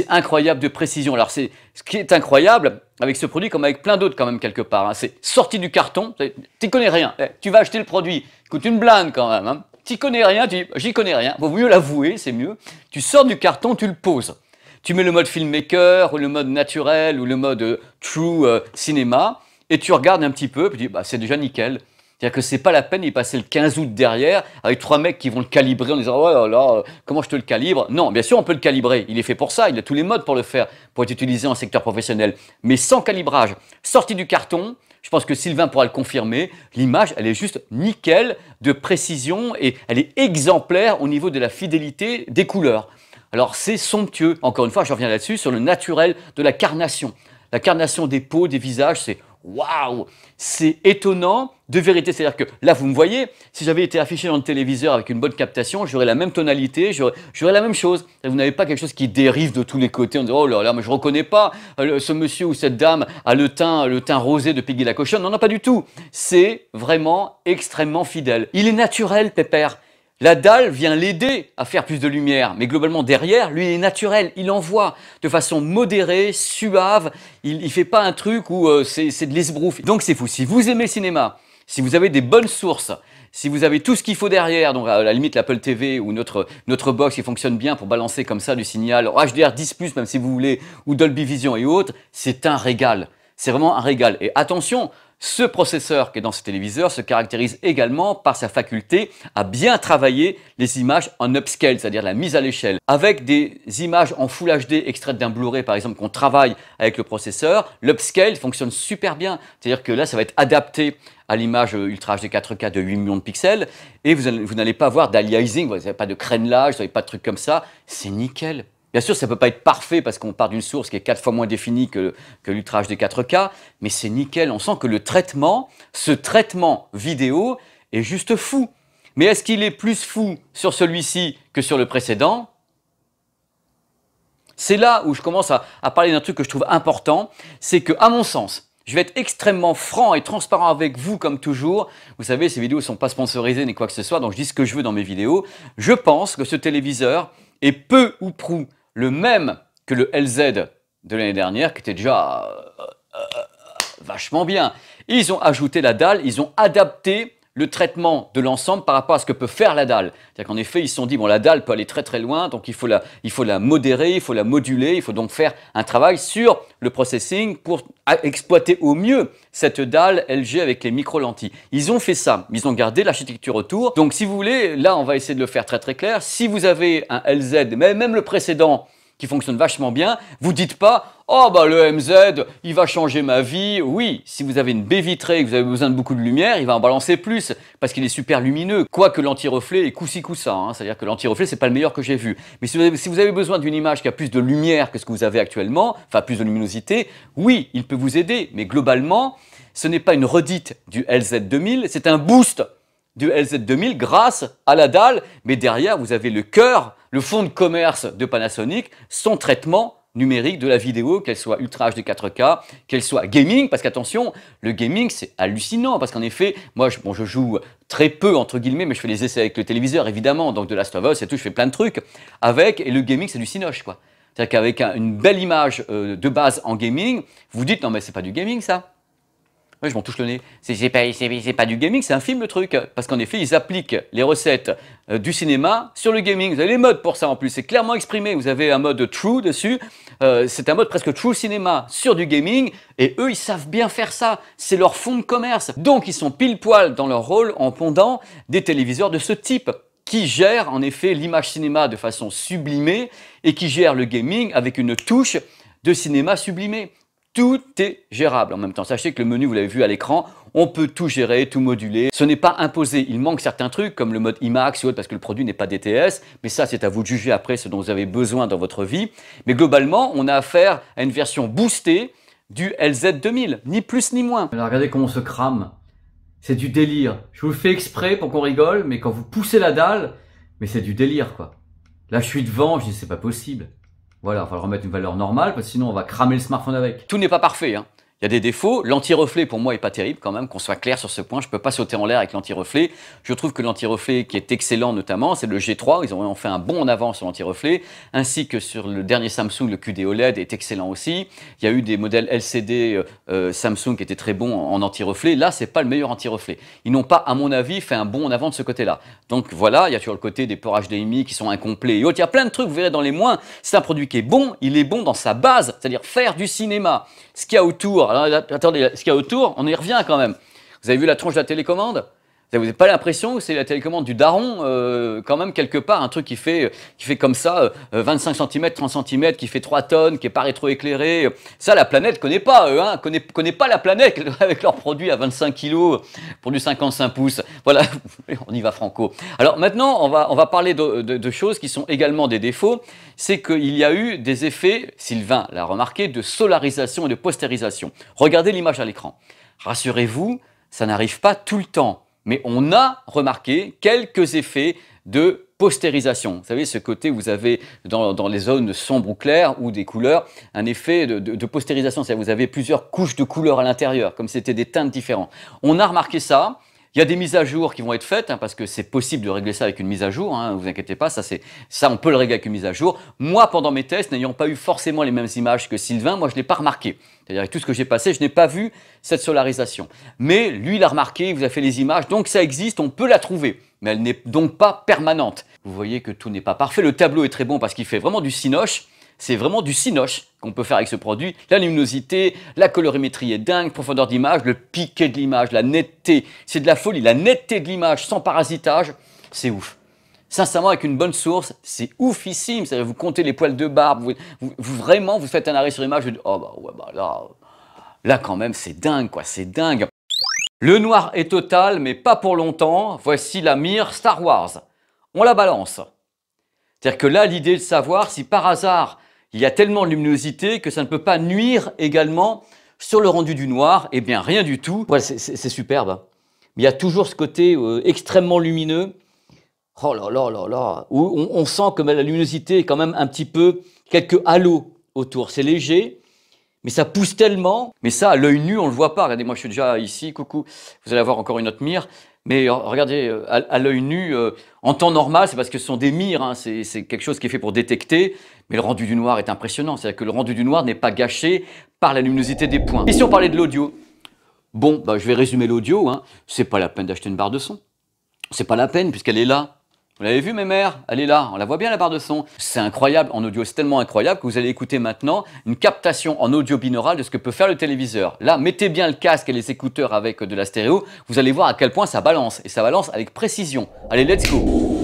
incroyable de précision. Alors, c'est ce qui est incroyable avec ce produit, comme avec plein d'autres, quand même, quelque part. Hein, c'est sorti du carton. Tu connais rien. Eh, tu vas acheter le produit. Il coûte une blinde, quand même. Hein n'y connais rien, tu j'y connais rien. Vaut mieux l'avouer, c'est mieux. Tu sors du carton, tu le poses. Tu mets le mode filmmaker, ou le mode naturel, ou le mode euh, true euh, cinéma, et tu regardes un petit peu, puis tu dis, bah, c'est déjà nickel. C'est-à-dire que c'est pas la peine d'y passer le 15 août derrière avec trois mecs qui vont le calibrer en disant oh là comment je te le calibre Non, bien sûr on peut le calibrer, il est fait pour ça, il a tous les modes pour le faire, pour être utilisé en secteur professionnel, mais sans calibrage, sorti du carton. Je pense que Sylvain pourra le confirmer. L'image, elle est juste nickel de précision et elle est exemplaire au niveau de la fidélité des couleurs. Alors c'est somptueux. Encore une fois, je reviens là-dessus sur le naturel de la carnation. La carnation des peaux, des visages, c'est waouh, c'est étonnant de vérité. C'est-à-dire que là, vous me voyez, si j'avais été affiché dans le téléviseur avec une bonne captation, j'aurais la même tonalité, j'aurais la même chose. Vous n'avez pas quelque chose qui dérive de tous les côtés en disant oh là là, mais je reconnais pas euh, ce monsieur ou cette dame a le teint, le teint rosé de Piggy la cochonne. Non, non, pas du tout. C'est vraiment extrêmement fidèle. Il est naturel, Pépère. La dalle vient l'aider à faire plus de lumière, mais globalement derrière, lui, il est naturel, il envoie de façon modérée, suave, il ne fait pas un truc où euh, c'est de l'esbrouf. Donc c'est fou, si vous aimez le cinéma, si vous avez des bonnes sources, si vous avez tout ce qu'il faut derrière, donc à la limite l'Apple TV ou notre, notre box qui fonctionne bien pour balancer comme ça du signal HDR 10 ⁇ même si vous voulez, ou Dolby Vision et autres, c'est un régal. C'est vraiment un régal. Et attention, ce processeur qui est dans ce téléviseur se caractérise également par sa faculté à bien travailler les images en upscale, c'est-à-dire la mise à l'échelle. Avec des images en Full HD extraites d'un Blu-ray par exemple qu'on travaille avec le processeur, l'upscale fonctionne super bien. C'est-à-dire que là ça va être adapté à l'image Ultra HD 4K de 8 millions de pixels et vous n'allez pas voir d'aliasing, vous n'avez pas de crénelage, vous n'avez pas de trucs comme ça. C'est nickel. Bien sûr, ça ne peut pas être parfait parce qu'on part d'une source qui est quatre fois moins définie que, que l'ultra HD 4K, mais c'est nickel. On sent que le traitement, ce traitement vidéo, est juste fou. Mais est-ce qu'il est plus fou sur celui-ci que sur le précédent C'est là où je commence à, parler d'un truc que je trouve important, c'est que, à mon sens, je vais être extrêmement franc et transparent avec vous comme toujours. Vous savez, ces vidéos ne sont pas sponsorisées ni quoi que ce soit, donc je dis ce que je veux dans mes vidéos. Je pense que ce téléviseur est peu ou prou le même que le LZ de l'année dernière, qui était déjà euh, euh, euh, vachement bien. Ils ont ajouté la dalle, ils ont adapté le traitement de l'ensemble par rapport à ce que peut faire la dalle. C'est-à-dire qu'en effet, ils se sont dit, bon, la dalle peut aller très très loin, donc il faut, la, il faut la modérer, il faut la moduler, il faut donc faire un travail sur le processing pour exploiter au mieux cette dalle LG avec les micro-lentilles. Ils ont fait ça, ils ont gardé l'architecture autour. Donc si vous voulez, là, on va essayer de le faire très très clair. Si vous avez un LZ, mais même le précédent, qui fonctionne vachement bien, vous dites pas Oh bah le MZ, il va changer ma vie. Oui, si vous avez une baie vitrée et que vous avez besoin de beaucoup de lumière, il va en balancer plus parce qu'il est super lumineux. Quoique l'anti-reflet est coussi coussa, hein. c'est-à-dire que l'anti-reflet c'est pas le meilleur que j'ai vu. Mais si vous avez besoin d'une image qui a plus de lumière que ce que vous avez actuellement, enfin plus de luminosité, oui, il peut vous aider. Mais globalement, ce n'est pas une redite du LZ2000, c'est un boost du LZ2000 grâce à la dalle. Mais derrière, vous avez le cœur le fonds de commerce de Panasonic, son traitement numérique de la vidéo, qu'elle soit Ultra de 4K, qu'elle soit gaming, parce qu'attention, le gaming c'est hallucinant, parce qu'en effet, moi je, bon, je joue très peu entre guillemets, mais je fais les essais avec le téléviseur évidemment, donc de Last of Us et tout, je fais plein de trucs avec, et le gaming c'est du cinoche quoi. C'est-à-dire qu'avec une belle image euh, de base en gaming, vous dites non mais c'est pas du gaming ça ouais, je m'en touche le nez. C'est pas, pas, du gaming, c'est un film le truc. Parce qu'en effet, ils appliquent les recettes euh, du cinéma sur le gaming. Vous avez les modes pour ça en plus, c'est clairement exprimé. Vous avez un mode true dessus. Euh, c'est un mode presque true cinéma sur du gaming. Et eux, ils savent bien faire ça. C'est leur fond de commerce. Donc, ils sont pile poil dans leur rôle en pondant des téléviseurs de ce type qui gèrent en effet l'image cinéma de façon sublimée et qui gèrent le gaming avec une touche de cinéma sublimé. Tout est gérable en même temps. Sachez que le menu, vous l'avez vu à l'écran, on peut tout gérer, tout moduler. Ce n'est pas imposé. Il manque certains trucs comme le mode IMAX ou autre parce que le produit n'est pas DTS. Mais ça, c'est à vous de juger après ce dont vous avez besoin dans votre vie. Mais globalement, on a affaire à une version boostée du LZ2000. Ni plus ni moins. regardez comment on se crame. C'est du délire. Je vous le fais exprès pour qu'on rigole, mais quand vous poussez la dalle, mais c'est du délire quoi. Là, je suis devant, je dis c'est pas possible. Voilà, il va remettre une valeur normale parce que sinon on va cramer le smartphone avec. Tout n'est pas parfait. Hein. Il y a des défauts. L'anti-reflet, pour moi, est pas terrible quand même, qu'on soit clair sur ce point. Je peux pas sauter en l'air avec l'anti-reflet. Je trouve que l'anti-reflet, qui est excellent notamment, c'est le G3. Ils ont fait un bon en avant sur l'anti-reflet, ainsi que sur le dernier Samsung, le QD OLED est excellent aussi. Il y a eu des modèles LCD euh, euh, Samsung qui étaient très bons en, anti-reflet. Là, c'est pas le meilleur anti-reflet. Ils n'ont pas, à mon avis, fait un bon en avant de ce côté-là. Donc voilà, il y a sur le côté des ports HDMI qui sont incomplets et Il y a plein de trucs, vous verrez dans les moins. C'est un produit qui est bon, il est bon dans sa base, c'est-à-dire faire du cinéma. Ce qu'il y a autour alors, attendez, ce qu'il y a autour, on y revient quand même. Vous avez vu la tronche de la télécommande vous n'avez pas l'impression que c'est la télécommande du daron, euh, quand même, quelque part, un truc qui fait, qui fait comme ça, 25 cm, 30 cm, qui fait 3 tonnes, qui est pas rétroéclairé. Ça, la planète connaît pas, eux, hein, connaît, pas la planète avec leurs produits à 25 kg pour du 55 pouces. Voilà, on y va franco. Alors maintenant, on va, on va parler de, de choses qui sont également des défauts. C'est qu'il y a eu des effets, Sylvain l'a remarqué, de solarisation et de postérisation. Regardez l'image à l'écran. Rassurez-vous, ça n'arrive pas tout le temps mais on a remarqué quelques effets de postérisation. Vous savez, ce côté, vous avez dans, les zones sombres ou claires ou des couleurs, un effet de, postérisation. C'est-à-dire, vous avez plusieurs couches de couleurs à l'intérieur, comme c'était des teintes différentes. On a remarqué ça. Il y a des mises à jour qui vont être faites, hein, parce que c'est possible de régler ça avec une mise à jour, hein, vous inquiétez pas, ça, c'est ça on peut le régler avec une mise à jour. Moi, pendant mes tests, n'ayant pas eu forcément les mêmes images que Sylvain, moi je ne l'ai pas remarqué. C'est-à-dire avec tout ce que j'ai passé, je n'ai pas vu cette solarisation. Mais lui, il l'a remarqué, il vous a fait les images, donc ça existe, on peut la trouver. Mais elle n'est donc pas permanente. Vous voyez que tout n'est pas parfait. Le tableau est très bon parce qu'il fait vraiment du cinoche. C'est vraiment du cinoche qu'on peut faire avec ce produit. La luminosité, la colorimétrie est dingue, profondeur d'image, le piqué de l'image, la netteté. C'est de la folie, la netteté de l'image sans parasitage, c'est ouf. Sincèrement, avec une bonne source, c'est oufissime. cest vous comptez les poils de barbe, vous, vraiment, vous faites un arrêt sur l'image, oh bah, bah là, là quand même, c'est dingue, quoi, c'est dingue. Le noir est total, mais pas pour longtemps. Voici la mire Star Wars. On la balance. C'est-à-dire que là, l'idée de savoir si par hasard il y a tellement de luminosité que ça ne peut pas nuire également sur le rendu du noir. Eh bien, rien du tout. c'est superbe. Mais hein. il y a toujours ce côté euh, extrêmement lumineux. Oh là là là là Où on, sent que ben, la luminosité est quand même un petit peu quelques halos autour. C'est léger, mais ça pousse tellement. Mais ça, à l'œil nu, on ne le voit pas. Regardez, moi je suis déjà ici, coucou. Vous allez avoir encore une autre mire. Mais regardez, euh, à, l'œil nu, euh, en temps normal, c'est parce que ce sont des mires, hein, c'est quelque chose qui est fait pour détecter, mais le rendu du noir est impressionnant, c'est-à-dire que le rendu du noir n'est pas gâché par la luminosité des points. Et si on parlait de l'audio Bon, bah, je vais résumer l'audio, hein. c'est pas la peine d'acheter une barre de son. C'est pas la peine puisqu'elle est là, vous l'avez vu, mes mères Elle est là, on la voit bien la barre de son. C'est incroyable, en audio, c'est tellement incroyable que vous allez écouter maintenant une captation en audio binaural de ce que peut faire le téléviseur. Là, mettez bien le casque et les écouteurs avec euh, de la stéréo, vous allez voir à quel point ça balance, et ça balance avec précision. Allez, let's go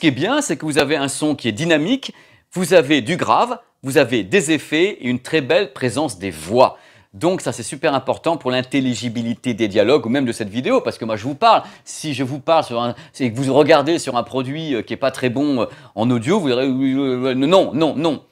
ce qui est bien, c'est que vous avez un son qui est dynamique, vous avez du grave, vous avez des effets et une très belle présence des voix. Donc ça c'est super important pour l'intelligibilité des dialogues ou même de cette vidéo parce que moi je vous parle. Si je vous parle sur que vous regardez sur un produit euh, qui n'est pas très bon euh, en audio, vous direz non non non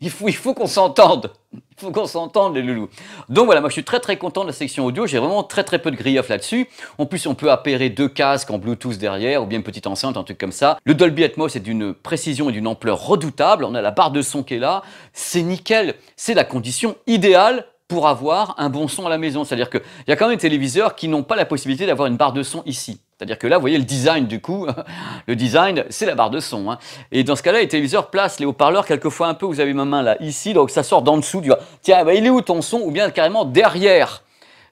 il faut, qu'on s'entende. Il faut qu'on s'entende, les loulous. Donc voilà, moi je suis très très content de la section audio. J'ai vraiment très très peu de grief là-dessus. En plus, on peut appairer deux casques en Bluetooth derrière ou bien une petite enceinte, un truc comme ça. Le Dolby Atmos est d'une précision et d'une ampleur redoutable. On a la barre de son qui est là. C'est nickel. C'est la condition idéale pour avoir un bon son à la maison. C'est-à-dire qu'il y a quand même des téléviseurs qui n'ont pas la possibilité d'avoir une barre de son ici. C'est-à-dire que là, vous voyez le design du coup, le design, c'est la barre de son. Hein. Et dans ce cas-là, les téléviseurs placent les haut-parleurs quelquefois un peu, vous avez ma main là, ici, donc ça sort d'en dessous, tu vois, tiens, il est où ton son Ou bien carrément derrière.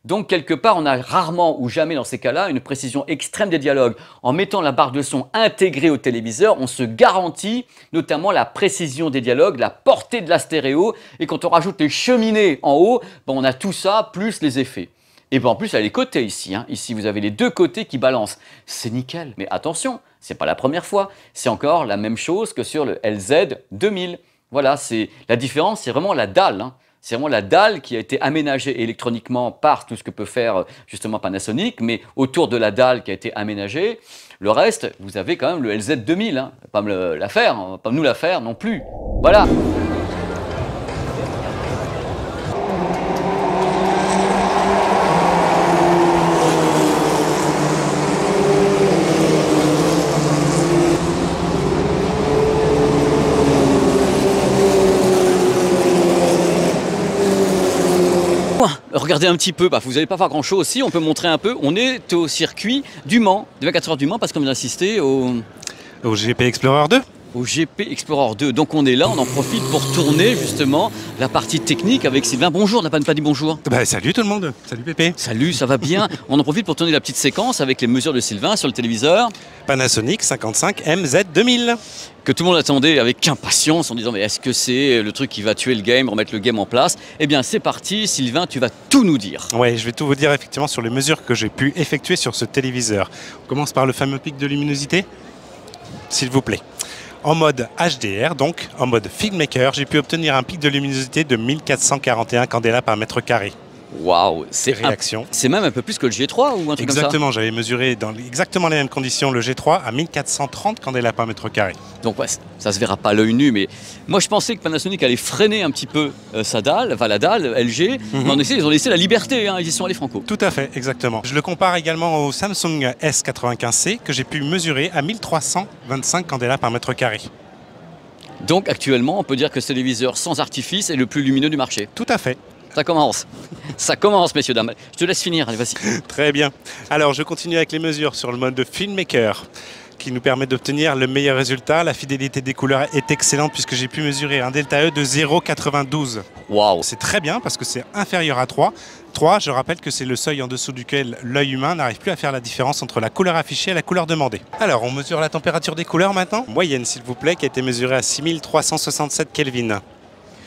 Donc quelque part, on a rarement ou jamais dans ces cas-là une précision extrême des dialogues. En mettant la barre de son intégrée au téléviseur, on se garantit notamment la précision des dialogues, la portée de la stéréo, et quand on rajoute les cheminées en haut, ben, on a tout ça plus les effets. Et ben en plus, elle est les côtés ici. Hein. Ici, vous avez les deux côtés qui balancent. C'est nickel. Mais attention, c'est pas la première fois. C'est encore la même chose que sur le LZ 2000. Voilà, c'est la différence, c'est vraiment la dalle. Hein. C'est vraiment la dalle qui a été aménagée électroniquement par tout ce que peut faire euh, justement Panasonic, mais autour de la dalle qui a été aménagée, le reste, vous avez quand même le LZ 2000. Hein. Pas me la pas nous la faire non plus. Voilà. regardez un petit peu, bah, vous n'allez pas faire grand-chose. aussi. on peut montrer un peu. On est au circuit du Mans, 24 heures du Mans, parce qu'on vient d'assister au... Au GP Explorer 2 au GP Explorer 2. Donc on est là, on en profite pour tourner justement la partie technique avec Sylvain. Bonjour, n'a pas dit bonjour. Bah, salut tout le monde, salut Pépé. Salut, ça va bien. on en profite pour tourner la petite séquence avec les mesures de Sylvain sur le téléviseur. Panasonic 55 MZ2000. Que tout le monde attendait avec impatience en disant mais est-ce que c'est le truc qui va tuer le game, remettre le game en place Eh bien c'est parti, Sylvain, tu vas tout nous dire. Oui, je vais tout vous dire effectivement sur les mesures que j'ai pu effectuer sur ce téléviseur. On commence par le fameux pic de luminosité, s'il vous plaît en mode HDR, donc en mode filmmaker, j'ai pu obtenir un pic de luminosité de 1441 candela par mètre carré. Waouh C'est réaction. C'est même un peu plus que le G3 ou un truc Exactement, j'avais mesuré dans exactement les mêmes conditions le G3 à 1430 candélas par mètre carré. Donc ouais, ça se verra pas à l'œil nu, mais moi je pensais que Panasonic allait freiner un petit peu euh, sa dalle, enfin la dalle, LG. Mhm. mais en effet, ils ont laissé la liberté, hein, ils y sont allés franco. Tout à fait, exactement. Je le compare également au Samsung S95C que j'ai pu mesurer à 1325 candélas par mètre carré. Donc actuellement, on peut dire que ce téléviseur sans artifice est le plus lumineux du marché. Tout à fait. Ça commence. Ça commence, messieurs, dames. Je te laisse finir, allez, vas-y. Très bien. Alors, je continue avec les mesures sur le mode de filmmaker qui nous permet d'obtenir le meilleur résultat. La fidélité des couleurs est excellente puisque j'ai pu mesurer un delta E de 0,92. Waouh C'est très bien parce que c'est inférieur à 3. 3, je rappelle que c'est le seuil en dessous duquel l'œil humain n'arrive plus à faire la différence entre la couleur affichée et la couleur demandée. Alors, on mesure la température des couleurs maintenant. Moyenne, s'il vous plaît, qui a été mesurée à 6367 Kelvin.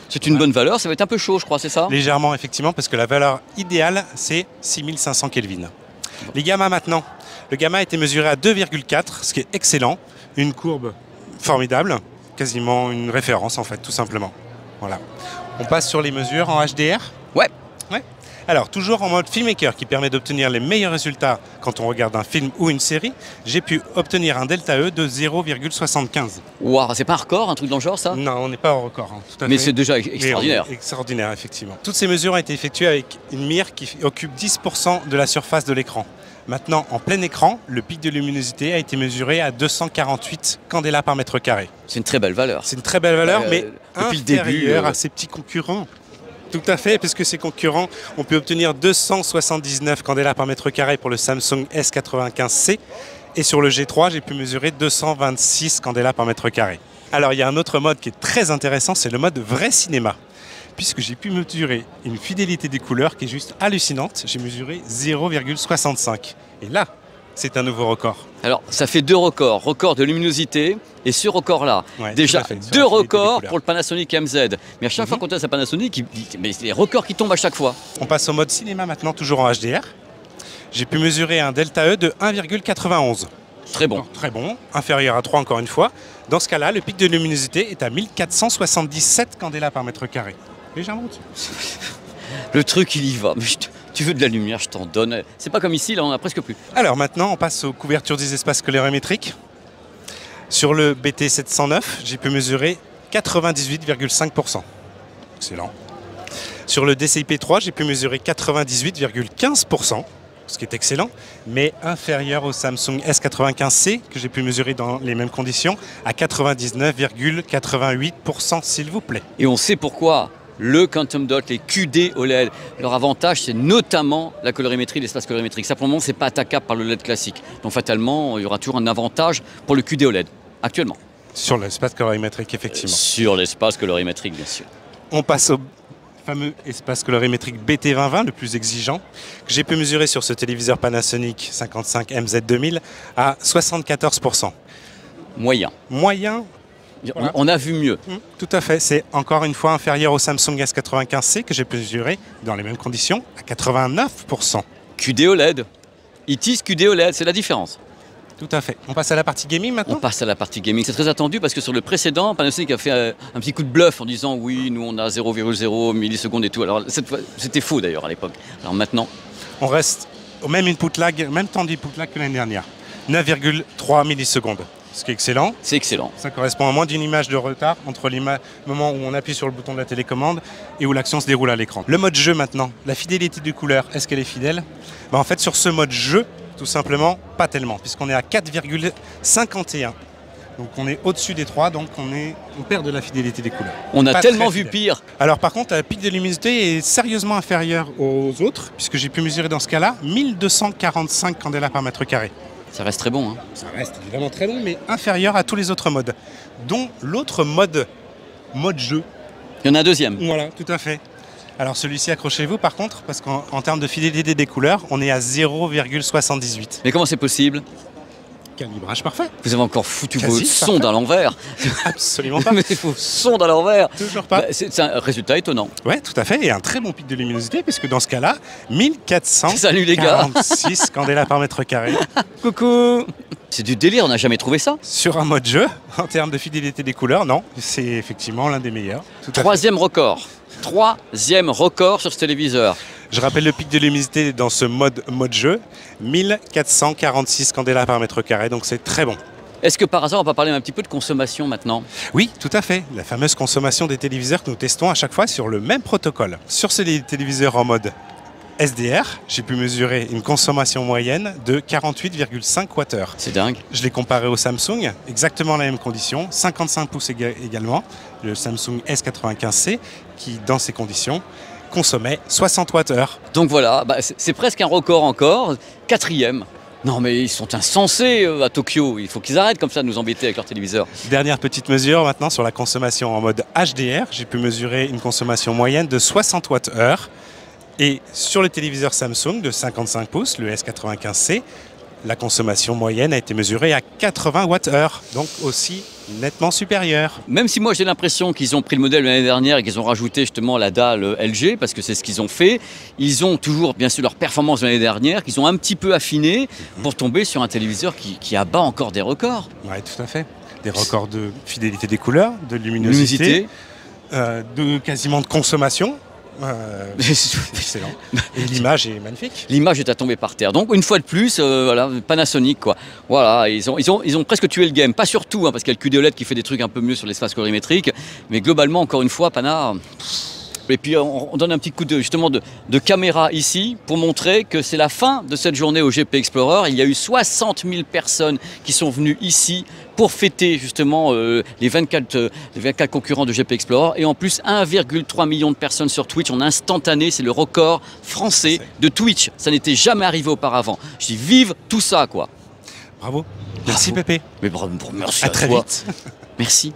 C'est une bonne valeur, ça va être un peu chaud, je crois, c'est ça Légèrement, effectivement, parce que la valeur idéale, c'est 6500 Kelvin. Les gammas, maintenant. Le gamma a été mesuré à 2,4, ce qui est excellent. Une courbe formidable, quasiment une référence en fait, tout simplement. Voilà. On passe sur les mesures en HDR Ouais, alors, toujours en mode filmmaker qui permet d'obtenir les meilleurs résultats quand on regarde un film ou une série, j'ai pu obtenir un delta E de 0,75. Waouh, c'est pas un record, un truc dans le genre, ça Non, on n'est pas au record. Hein, tout Mais c'est déjà extraordinaire. Extraordinaire, effectivement. Toutes ces mesures ont été effectuées avec une mire qui occupe 10% de la surface de l'écran. Maintenant, en plein écran, le pic de luminosité a été mesuré à 248 candélas par mètre carré. C'est une très belle valeur. C'est une très belle valeur, euh, mais depuis le début, euh, à ses petits concurrents. Tout à fait, puisque ses concurrents ont pu obtenir 279 candélas par mètre carré pour le Samsung S95C. Et sur le G3, j'ai pu mesurer 226 candélas par mètre carré. Alors il y a un autre mode qui est très intéressant, c'est le mode vrai cinéma. Puisque j'ai pu mesurer une fidélité des couleurs qui est juste hallucinante, j'ai mesuré 0,65. Et là, c'est un nouveau record. Alors, ça fait deux records, record de luminosité et ce record-là. Déjà, deux records pour le Panasonic MZ. Mais à chaque fois mhm. qu'on teste un Panasonic, il... mais les records qui tombent à chaque fois. On passe au mode cinéma maintenant, toujours en HDR. J'ai pu mesurer un delta E de 1,91. Très bon. très bon, inférieur à 3 encore une fois. Dans ce cas-là, le pic de luminosité est à 1477 candela par mètre carré. Légèrement le truc, il y va tu veux de la lumière, je t'en donne. C'est pas comme ici, là, on a presque plus. Alors maintenant, on passe aux couvertures des espaces colorimétriques. Sur le BT 709, j'ai pu mesurer 98,5%. Excellent. Sur le DCIP 3, j'ai pu mesurer 98,15%, ce qui est excellent, mais inférieur au Samsung S95C, que j'ai pu mesurer dans les mêmes conditions, à 99,88%, s'il vous plaît. Et on sait pourquoi le quantum dot, les QD OLED. Leur avantage, c'est notamment la colorimétrie, l'espace colorimétrique. Ça, pour le moment, ce n'est pas attaquable par le LED classique. Donc, fatalement, il y aura toujours un avantage pour le QD OLED, actuellement. Sur l'espace colorimétrique, effectivement. Euh, sur l'espace colorimétrique, bien sûr. On passe au fameux espace colorimétrique BT2020, le plus exigeant, que j'ai pu mesurer sur ce téléviseur Panasonic 55MZ2000 à 74%. Moyen. Moyen, on, a vu mieux. Mmh. tout à fait. C'est encore une fois inférieur au Samsung S95C que j'ai mesuré dans les mêmes conditions à 89%. QD OLED. ITIS QD OLED, c'est la différence. Tout à fait. On passe à la partie gaming maintenant On passe à la partie gaming. C'est très attendu parce que sur le précédent, Panasonic a fait euh, un petit coup de bluff en disant oui, nous on a 0,0 millisecondes et tout. Alors c'était faux d'ailleurs à l'époque. Alors maintenant On reste au même input lag, même temps d'input lag que l'année dernière. 9,3 millisecondes ce qui est excellent. C'est excellent. Ça correspond à moins d'une image de retard entre le moment où on appuie sur le bouton de la télécommande et où l'action se déroule à l'écran. Le mode jeu maintenant, la fidélité des couleurs, est-ce qu'elle est fidèle bah, En fait, sur ce mode jeu, tout simplement, pas tellement, puisqu'on est à 4,51. Donc on est au-dessus des 3, donc on, est, perd de la fidélité des couleurs. On a tellement vu pire. Alors par contre, la pique de luminosité est sérieusement inférieure aux autres, puisque j'ai pu mesurer dans ce cas-là 1245 candélas par mètre carré. Ça reste très bon. Hein. Ça reste évidemment très bon, mais inférieur à tous les autres modes, dont l'autre mode, mode jeu. Il y en a un deuxième. Voilà, tout à fait. Alors celui-ci, accrochez-vous par contre, parce qu'en termes de fidélité des couleurs, on est à 0,78. Mais comment c'est possible Calibrage parfait. Vous avez encore foutu vos sondes à l'envers. Absolument pas. Mais vos sondes à l'envers. Toujours pas. Bah, c'est un résultat étonnant. Ouais, tout à fait. Et un très bon pic de luminosité, puisque dans ce cas-là, 1446 candélas par mètre carré. Coucou C'est du délire, on n'a jamais trouvé ça. Sur un mode jeu, en termes de fidélité des couleurs, non. C'est effectivement l'un des meilleurs. Troisième record. Troisième record sur ce téléviseur. Je rappelle le pic de luminosité dans ce mode, mode jeu, 1446 candélas par mètre carré, donc c'est très bon. Est-ce que par hasard, on va parler un petit peu de consommation maintenant Oui, tout à fait. La fameuse consommation des téléviseurs que nous testons à chaque fois sur le même protocole. Sur ce téléviseurs en mode SDR, j'ai pu mesurer une consommation moyenne de 48,5 Wh. C'est dingue. Je l'ai comparé au Samsung, exactement la même condition, 55 pouces également, le Samsung S95C, qui dans ces conditions consommait 60 Wh. Donc voilà, bah, c'est presque un record encore, quatrième. Non mais ils sont insensés euh, à Tokyo, il faut qu'ils arrêtent comme ça de nous embêter avec leur téléviseurs. Dernière petite mesure maintenant sur la consommation en mode HDR, j'ai pu mesurer une consommation moyenne de 60 heure. Et sur le téléviseur Samsung de 55 pouces, le S95C, la consommation moyenne a été mesurée à 80 Wh, donc aussi nettement supérieure. Même si moi j'ai l'impression qu'ils ont pris le modèle l'année dernière et qu'ils ont rajouté justement la dalle LG, parce que c'est ce qu'ils ont fait, ils ont toujours bien sûr leur performance l'année dernière, qu'ils ont un petit peu affiné mhm. pour tomber sur un téléviseur qui, abat encore des records. Oui, tout à fait. Des records de fidélité des couleurs, de luminosité, euh, de quasiment de consommation. Euh, excellent. Et l'image est magnifique. L'image est à tomber par terre. Donc une fois de plus, euh, voilà, Panasonic quoi. Voilà, ils ont, ils ont, ils ont presque tué le game. Pas surtout, hein, parce qu'il y a le QD qui fait des trucs un peu mieux sur l'espace colorimétrique, mais globalement, encore une fois, Panard... Et puis on, donne un petit coup de, justement de, caméra ici pour montrer que c'est la fin de cette journée au GP Explorer. Il y a eu 60 000 personnes qui sont venues ici pour fêter justement euh, les, 24, euh, concurrents de GP Explorer. Et en plus, 1,3 million de personnes sur Twitch en instantané. C'est le record français de Twitch. Ça n'était jamais arrivé auparavant. Je dis vive tout ça, quoi. Bravo. Merci, Pépé. Mais bravo, merci à, très vite. merci.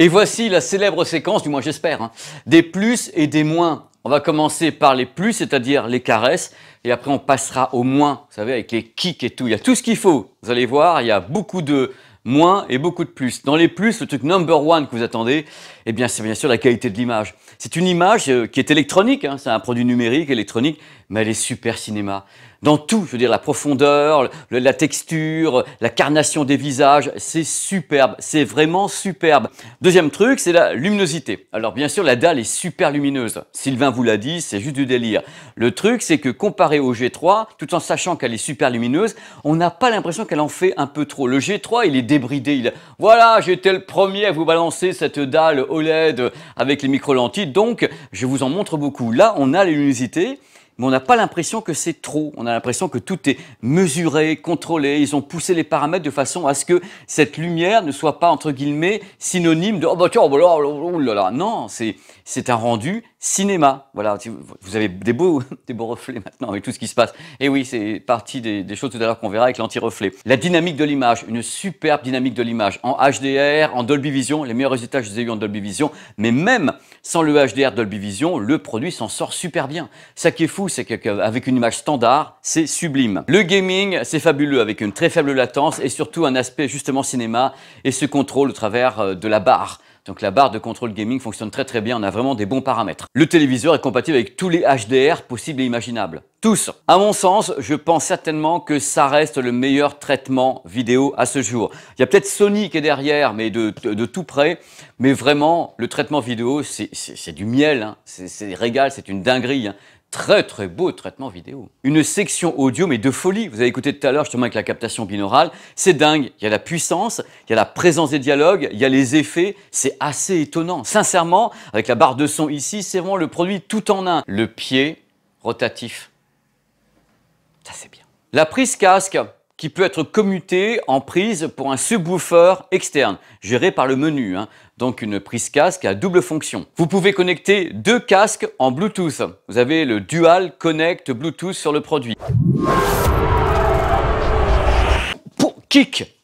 Et voici la célèbre séquence, du moins j'espère, hein. des plus et des moins. On va commencer par les plus, c'est-à-dire les caresses, et après on passera au moins, vous savez, avec les kicks et tout. Il y a tout ce qu'il faut. Vous allez voir, il y a beaucoup de moins et beaucoup de plus. Dans les plus, le truc number one que vous attendez, eh bien, c'est bien sûr la qualité de l'image. C'est une image euh, qui est électronique, hein. c'est un produit numérique, électronique, mais elle est super cinéma dans tout, je veux dire la profondeur, la texture, la carnation des visages, c'est superbe, c'est vraiment superbe. Deuxième truc, c'est la luminosité. Alors bien sûr, la dalle est super lumineuse. Sylvain vous l'a dit, c'est juste du délire. Le truc, c'est que comparé au G3, tout en sachant qu'elle est super lumineuse, on n'a pas l'impression qu'elle en fait un peu trop. Le G3, il est débridé. Il... Voilà, j'étais le premier à vous balancer cette dalle OLED avec les micro-lentilles, donc je vous en montre beaucoup. Là, on a la luminosité mais on n'a pas l'impression que c'est trop. On a l'impression que tout est mesuré, contrôlé. Ils ont poussé les paramètres de façon à ce que cette lumière ne soit pas, entre guillemets, synonyme de oh bah tiens, oh, bah, oh, oh là, là. Non, c'est c'est un rendu cinéma. Voilà, vous avez des beaux, des beaux reflets maintenant avec tout ce qui se passe. Et oui, c'est partie des, choses tout à l'heure qu'on verra avec l'anti-reflet. La dynamique de l'image, une superbe dynamique de l'image en HDR, en Dolby Vision. Les meilleurs résultats, que j'ai eu en Dolby Vision. Mais même sans le HDR Dolby Vision, le produit s'en sort super bien. Ça qui est fou, c'est qu'avec une image standard, c'est sublime. Le gaming, c'est fabuleux avec une très faible latence et surtout un aspect justement cinéma et ce contrôle au travers euh, de la barre. Donc la barre de contrôle gaming fonctionne très très bien, on a vraiment des bons paramètres. Le téléviseur est compatible avec tous les HDR possibles et imaginables. Tous. À mon sens, je pense certainement que ça reste le meilleur traitement vidéo à ce jour. Il y a peut-être Sony qui est derrière, mais de, tout près. Mais vraiment, le traitement vidéo, c'est du miel. Hein. C'est régal, c'est une dinguerie. Hein très très beau traitement vidéo. Une section audio, mais de folie. Vous avez écouté tout à l'heure justement avec la captation binaurale. C'est dingue. Il y a la puissance, il y a la présence des dialogues, il y a les effets. C'est assez étonnant. Sincèrement, avec la barre de son ici, c'est vraiment le produit tout en un. Le pied rotatif. Ça c'est bien. La prise casque qui peut être commutée en prise pour un subwoofer externe, géré par le menu. Hein donc une prise casque à double fonction. Vous pouvez connecter deux casques en Bluetooth. Vous avez le Dual Connect Bluetooth sur le produit. Pour kick,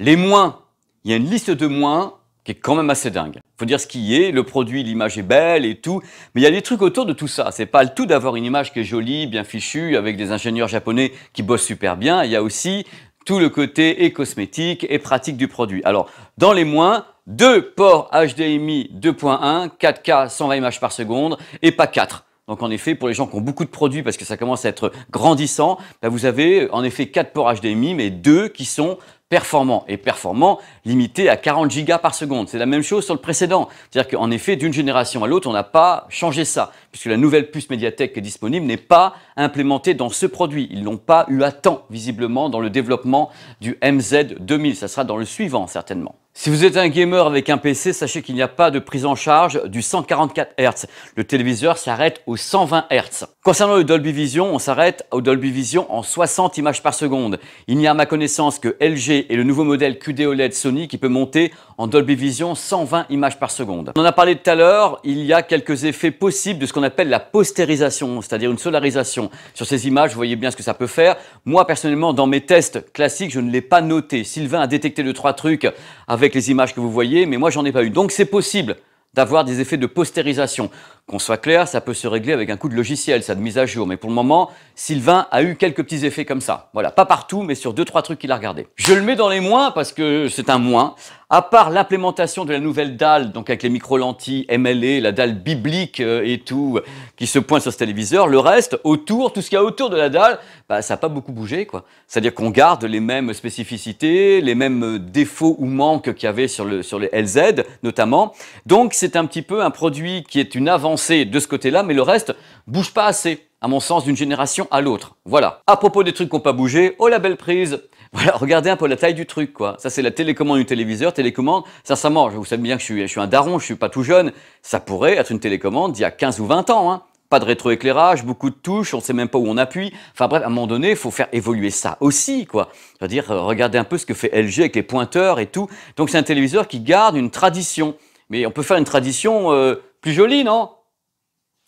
les moins, il y a une liste de moins qui est quand même assez dingue. Faut dire ce qui est, le produit, l'image est belle et tout, mais il y a des trucs autour de tout ça. C'est pas le tout d'avoir une image qui est jolie, bien fichue, avec des ingénieurs japonais qui bossent super bien. Il y a aussi tout le côté et cosmétique et pratique du produit. Alors, dans les moins, deux ports HDMI 2.1, 4K 120 images par seconde et pas 4. Donc en effet, pour les gens qui ont beaucoup de produits, parce que ça commence à être grandissant, bah, vous avez en effet 4 ports HDMI, mais 2 qui sont performants. Et performants limités à 40 gigas par seconde. C'est la même chose sur le précédent. C'est-à-dire qu'en effet, d'une génération à l'autre, on n'a pas changé ça puisque la nouvelle puce médiathèque disponible n'est pas implémentée dans ce produit. Ils n'ont pas eu à temps, visiblement, dans le développement du MZ2000. Ça sera dans le suivant, certainement. Si vous êtes un gamer avec un PC, sachez qu'il n'y a pas de prise en charge du 144 Hz. Le téléviseur s'arrête au 120 Hz. Concernant le Dolby Vision, on s'arrête au Dolby Vision en 60 images par seconde. Il n'y a à ma connaissance que LG et le nouveau modèle QD OLED Sony qui peut monter en Dolby Vision 120 images par seconde. On en a parlé tout à l'heure, il y a quelques effets possibles de ce qu'on appelle la postérisation, c'est-à-dire une solarisation. Sur ces images, vous voyez bien ce que ça peut faire. Moi, personnellement, dans mes tests classiques, je ne l'ai pas noté. Sylvain a détecté deux, trois trucs avec les images que vous voyez, mais moi, j'en ai pas eu. Donc, c'est possible d'avoir des effets de postérisation. Qu'on soit clair, ça peut se régler avec un coup de logiciel, ça de mise à jour. Mais pour le moment, Sylvain a eu quelques petits effets comme ça. Voilà, pas partout, mais sur deux trois trucs qu'il a regardé. Je le mets dans les moins parce que c'est un moins. À part l'implémentation de la nouvelle dalle, donc avec les micro-lentilles MLE, la dalle biblique euh, et tout, qui se pointe sur ce téléviseur, le reste, autour, tout ce qu'il y a autour de la dalle, bah, ça n'a pas beaucoup bougé. quoi. C'est-à-dire qu'on garde les mêmes spécificités, les mêmes euh, défauts ou manques qu'il y avait sur, le, sur les LZ notamment. Donc c'est un petit peu un produit qui est une avancée de ce côté-là, mais le reste bouge pas assez, à mon sens, d'une génération à l'autre. Voilà. À propos des trucs qui n'ont pas bougé, oh la belle prise voilà, regardez un peu la taille du truc, quoi. Ça, c'est la télécommande du téléviseur. Télécommande, sincèrement, vous savez bien que je suis, je suis un daron, je suis pas tout jeune. Ça pourrait être une télécommande d'il y a 15 ou 20 ans, hein. Pas de rétroéclairage, beaucoup de touches, on ne sait même pas où on appuie. Enfin bref, à un moment donné, il faut faire évoluer ça aussi, quoi. C'est-à-dire, euh, regardez un peu ce que fait LG avec les pointeurs et tout. Donc c'est un téléviseur qui garde une tradition. Mais on peut faire une tradition euh, plus jolie, non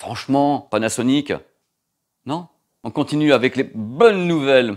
Franchement, Panasonic, non On continue avec les bonnes nouvelles.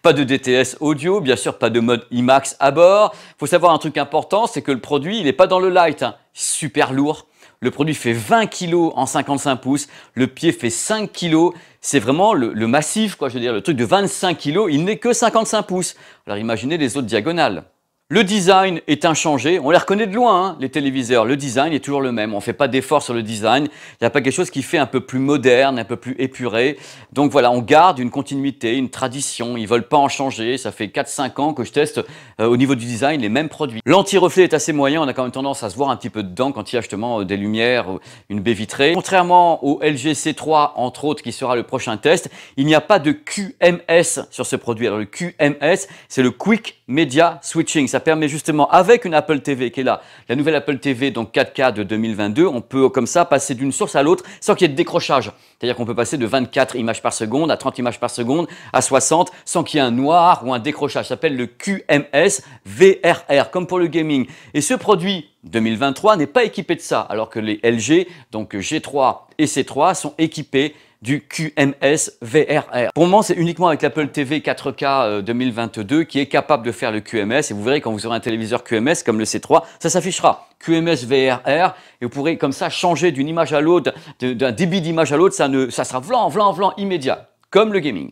pas de DTS audio, bien sûr, pas de mode IMAX à bord. Faut savoir un truc important, c'est que le produit, il n'est pas dans le light. Hein. Super lourd. Le produit fait 20 kg en 55 pouces. Le pied fait 5 kg. C'est vraiment le, le, massif, quoi. Je veux dire, le truc de 25 kg, il n'est que 55 pouces. Alors imaginez les autres diagonales. Le design est inchangé, on les reconnaît de loin, hein, les téléviseurs. Le design est toujours le même, on ne fait pas d'efforts sur le design. Il n'y a pas quelque chose qui fait un peu plus moderne, un peu plus épuré. Donc voilà, on garde une continuité, une tradition, ils ne veulent pas en changer. Ça fait 4-5 ans que je teste euh, au niveau du design les mêmes produits. L'anti-reflet est assez moyen, on a quand même tendance à se voir un petit peu dedans quand il y a justement euh, des lumières, une baie vitrée. Contrairement au LG C3, entre autres, qui sera le prochain test, il n'y a pas de QMS sur ce produit. Alors le QMS, c'est le Quick Media Switching ça permet justement, avec une Apple TV qui est là, la nouvelle Apple TV, donc 4K de 2022, on peut comme ça passer d'une source à l'autre sans qu'il y ait de décrochage. C'est-à-dire qu'on peut passer de 24 images par seconde à 30 images par seconde à 60 sans qu'il y ait un noir ou un décrochage. Ça s'appelle le QMS VRR, comme pour le gaming. Et ce produit 2023 n'est pas équipé de ça, alors que les LG, donc G3 et C3, sont équipés du QMS VRR. Pour le moment, c'est uniquement avec l'Apple TV 4K 2022 qui est capable de faire le QMS. Et vous verrez quand vous aurez un téléviseur QMS comme le C3, ça s'affichera QMS VRR et vous pourrez comme ça changer d'une image à l'autre, d'un débit d'image à l'autre. Ça, ça sera vlan, vlan, vlan immédiat, comme le gaming.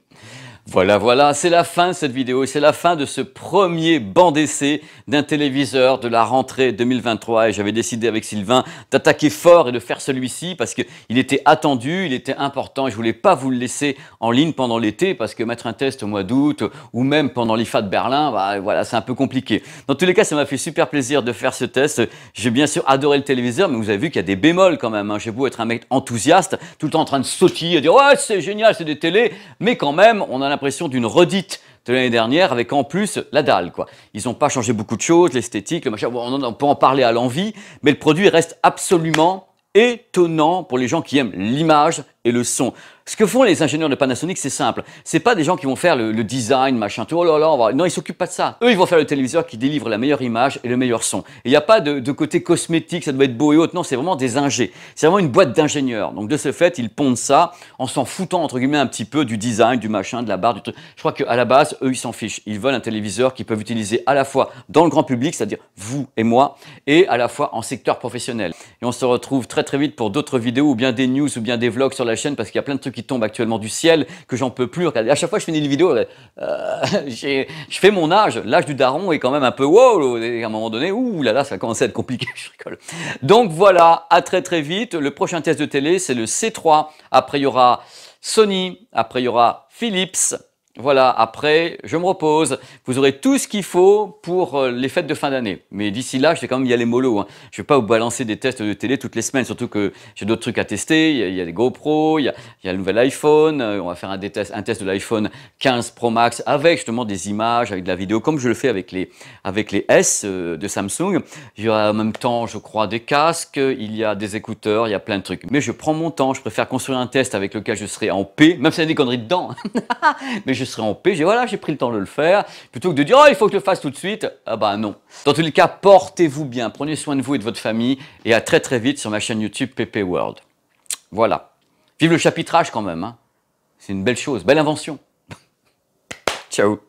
Voilà, voilà, c'est la fin de cette vidéo, c'est la fin de ce premier banc d'essai d'un téléviseur de la rentrée 2023 et j'avais décidé avec Sylvain d'attaquer fort et de faire celui-ci parce qu'il était attendu, il était important, je voulais pas vous le laisser en ligne pendant l'été parce que mettre un test au mois d'août ou même pendant l'IFA de Berlin, bah, voilà, c'est un peu compliqué. Dans tous les cas, ça m'a fait super plaisir de faire ce test. J'ai bien sûr adoré le téléviseur, mais vous avez vu qu'il y a des bémols quand même. Hein. J'ai beau être un mec enthousiaste, tout le temps en train de sautiller et dire « Ouais, c'est génial, c'est des télés », mais quand même, on en a l'impression d'une redite de l'année dernière avec en plus la dalle quoi. Ils n'ont pas changé beaucoup de choses, l'esthétique, le machin, on, peut en parler à l'envie, mais le produit reste absolument étonnant pour les gens qui aiment l'image et le son. Ce que font les ingénieurs de Panasonic, c'est simple. C'est pas des gens qui vont faire le, design, machin, tout. Oh là là, on va... non, ils s'occupent pas de ça. Eux, ils vont faire le téléviseur qui délivre la meilleure image et le meilleur son. il n'y a pas de, côté cosmétique, ça doit être beau et autre. Non, c'est vraiment des ingés. C'est vraiment une boîte d'ingénieurs. Donc de ce fait, ils pondent ça en s'en foutant entre guillemets un petit peu du design, du machin, de la barre, du truc. Je crois qu'à la base, eux, ils s'en fichent. Ils veulent un téléviseur qu'ils peuvent utiliser à la fois dans le grand public, c'est-à-dire vous et moi, et à la fois en secteur professionnel. Et on se retrouve très très vite pour d'autres vidéos ou bien des news ou bien des vlogs sur la chaîne parce qu'il y a plein de trucs qui tombent actuellement du ciel que j'en peux plus. regarder, À chaque fois que je finis une vidéo, euh, je fais mon âge. L'âge du daron est quand même un peu wow. à un moment donné, ouh là là, ça commence à être compliqué. Je rigole. Donc voilà, à très très vite. Le prochain test de télé, c'est le C3. Après, il y aura Sony. Après, il y aura Philips. Voilà, après, je me repose. Vous aurez tout ce qu'il faut pour euh, les fêtes de fin d'année. Mais d'ici là, je vais quand même y aller mollo. Hein. Je ne vais pas vous balancer des tests de télé toutes les semaines, surtout que j'ai d'autres trucs à tester. Il y, a, des GoPro, il y a, il le nouvel iPhone. Euh, on va faire un, test, de l'iPhone 15 Pro Max avec justement des images, avec de la vidéo, comme je le fais avec les, avec les S euh, de Samsung. Il y aura en même temps, je crois, des casques, il y a des écouteurs, il y a plein de trucs. Mais je prends mon temps, je préfère construire un test avec lequel je serai en paix, même si il y a des conneries dedans. Mais je je serai en paix, j'ai voilà, j'ai pris le temps de le faire, plutôt que de dire, oh, il faut que je le fasse tout de suite. Ah bah non. Dans tous les cas, portez-vous bien, prenez soin de vous et de votre famille, et à très très vite sur ma chaîne YouTube PP World. Voilà. Vive le chapitrage quand même, hein. c'est une belle chose, belle invention. Ciao